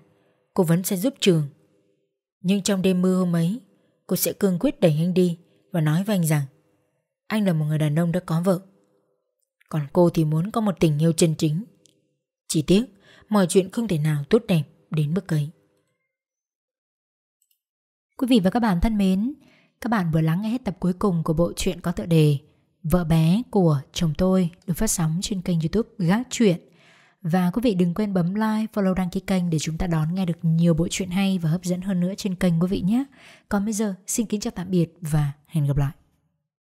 cô vẫn sẽ giúp trường. Nhưng trong đêm mưa hôm ấy, cô sẽ cương quyết đẩy anh đi và nói với anh rằng anh là một người đàn ông đã có vợ. Còn cô thì muốn có một tình yêu chân chính Chỉ tiếc Mọi chuyện không thể nào tốt đẹp đến mức ấy Quý vị và các bạn thân mến Các bạn vừa lắng nghe hết tập cuối cùng của bộ truyện có tựa đề Vợ bé của chồng tôi được phát sóng trên kênh youtube Gác Chuyện và quý vị đừng quên bấm like, follow đăng ký kênh để chúng ta đón nghe được nhiều bộ truyện hay và hấp dẫn hơn nữa trên kênh quý vị nhé. Còn bây giờ, xin kính chào tạm biệt và hẹn gặp lại.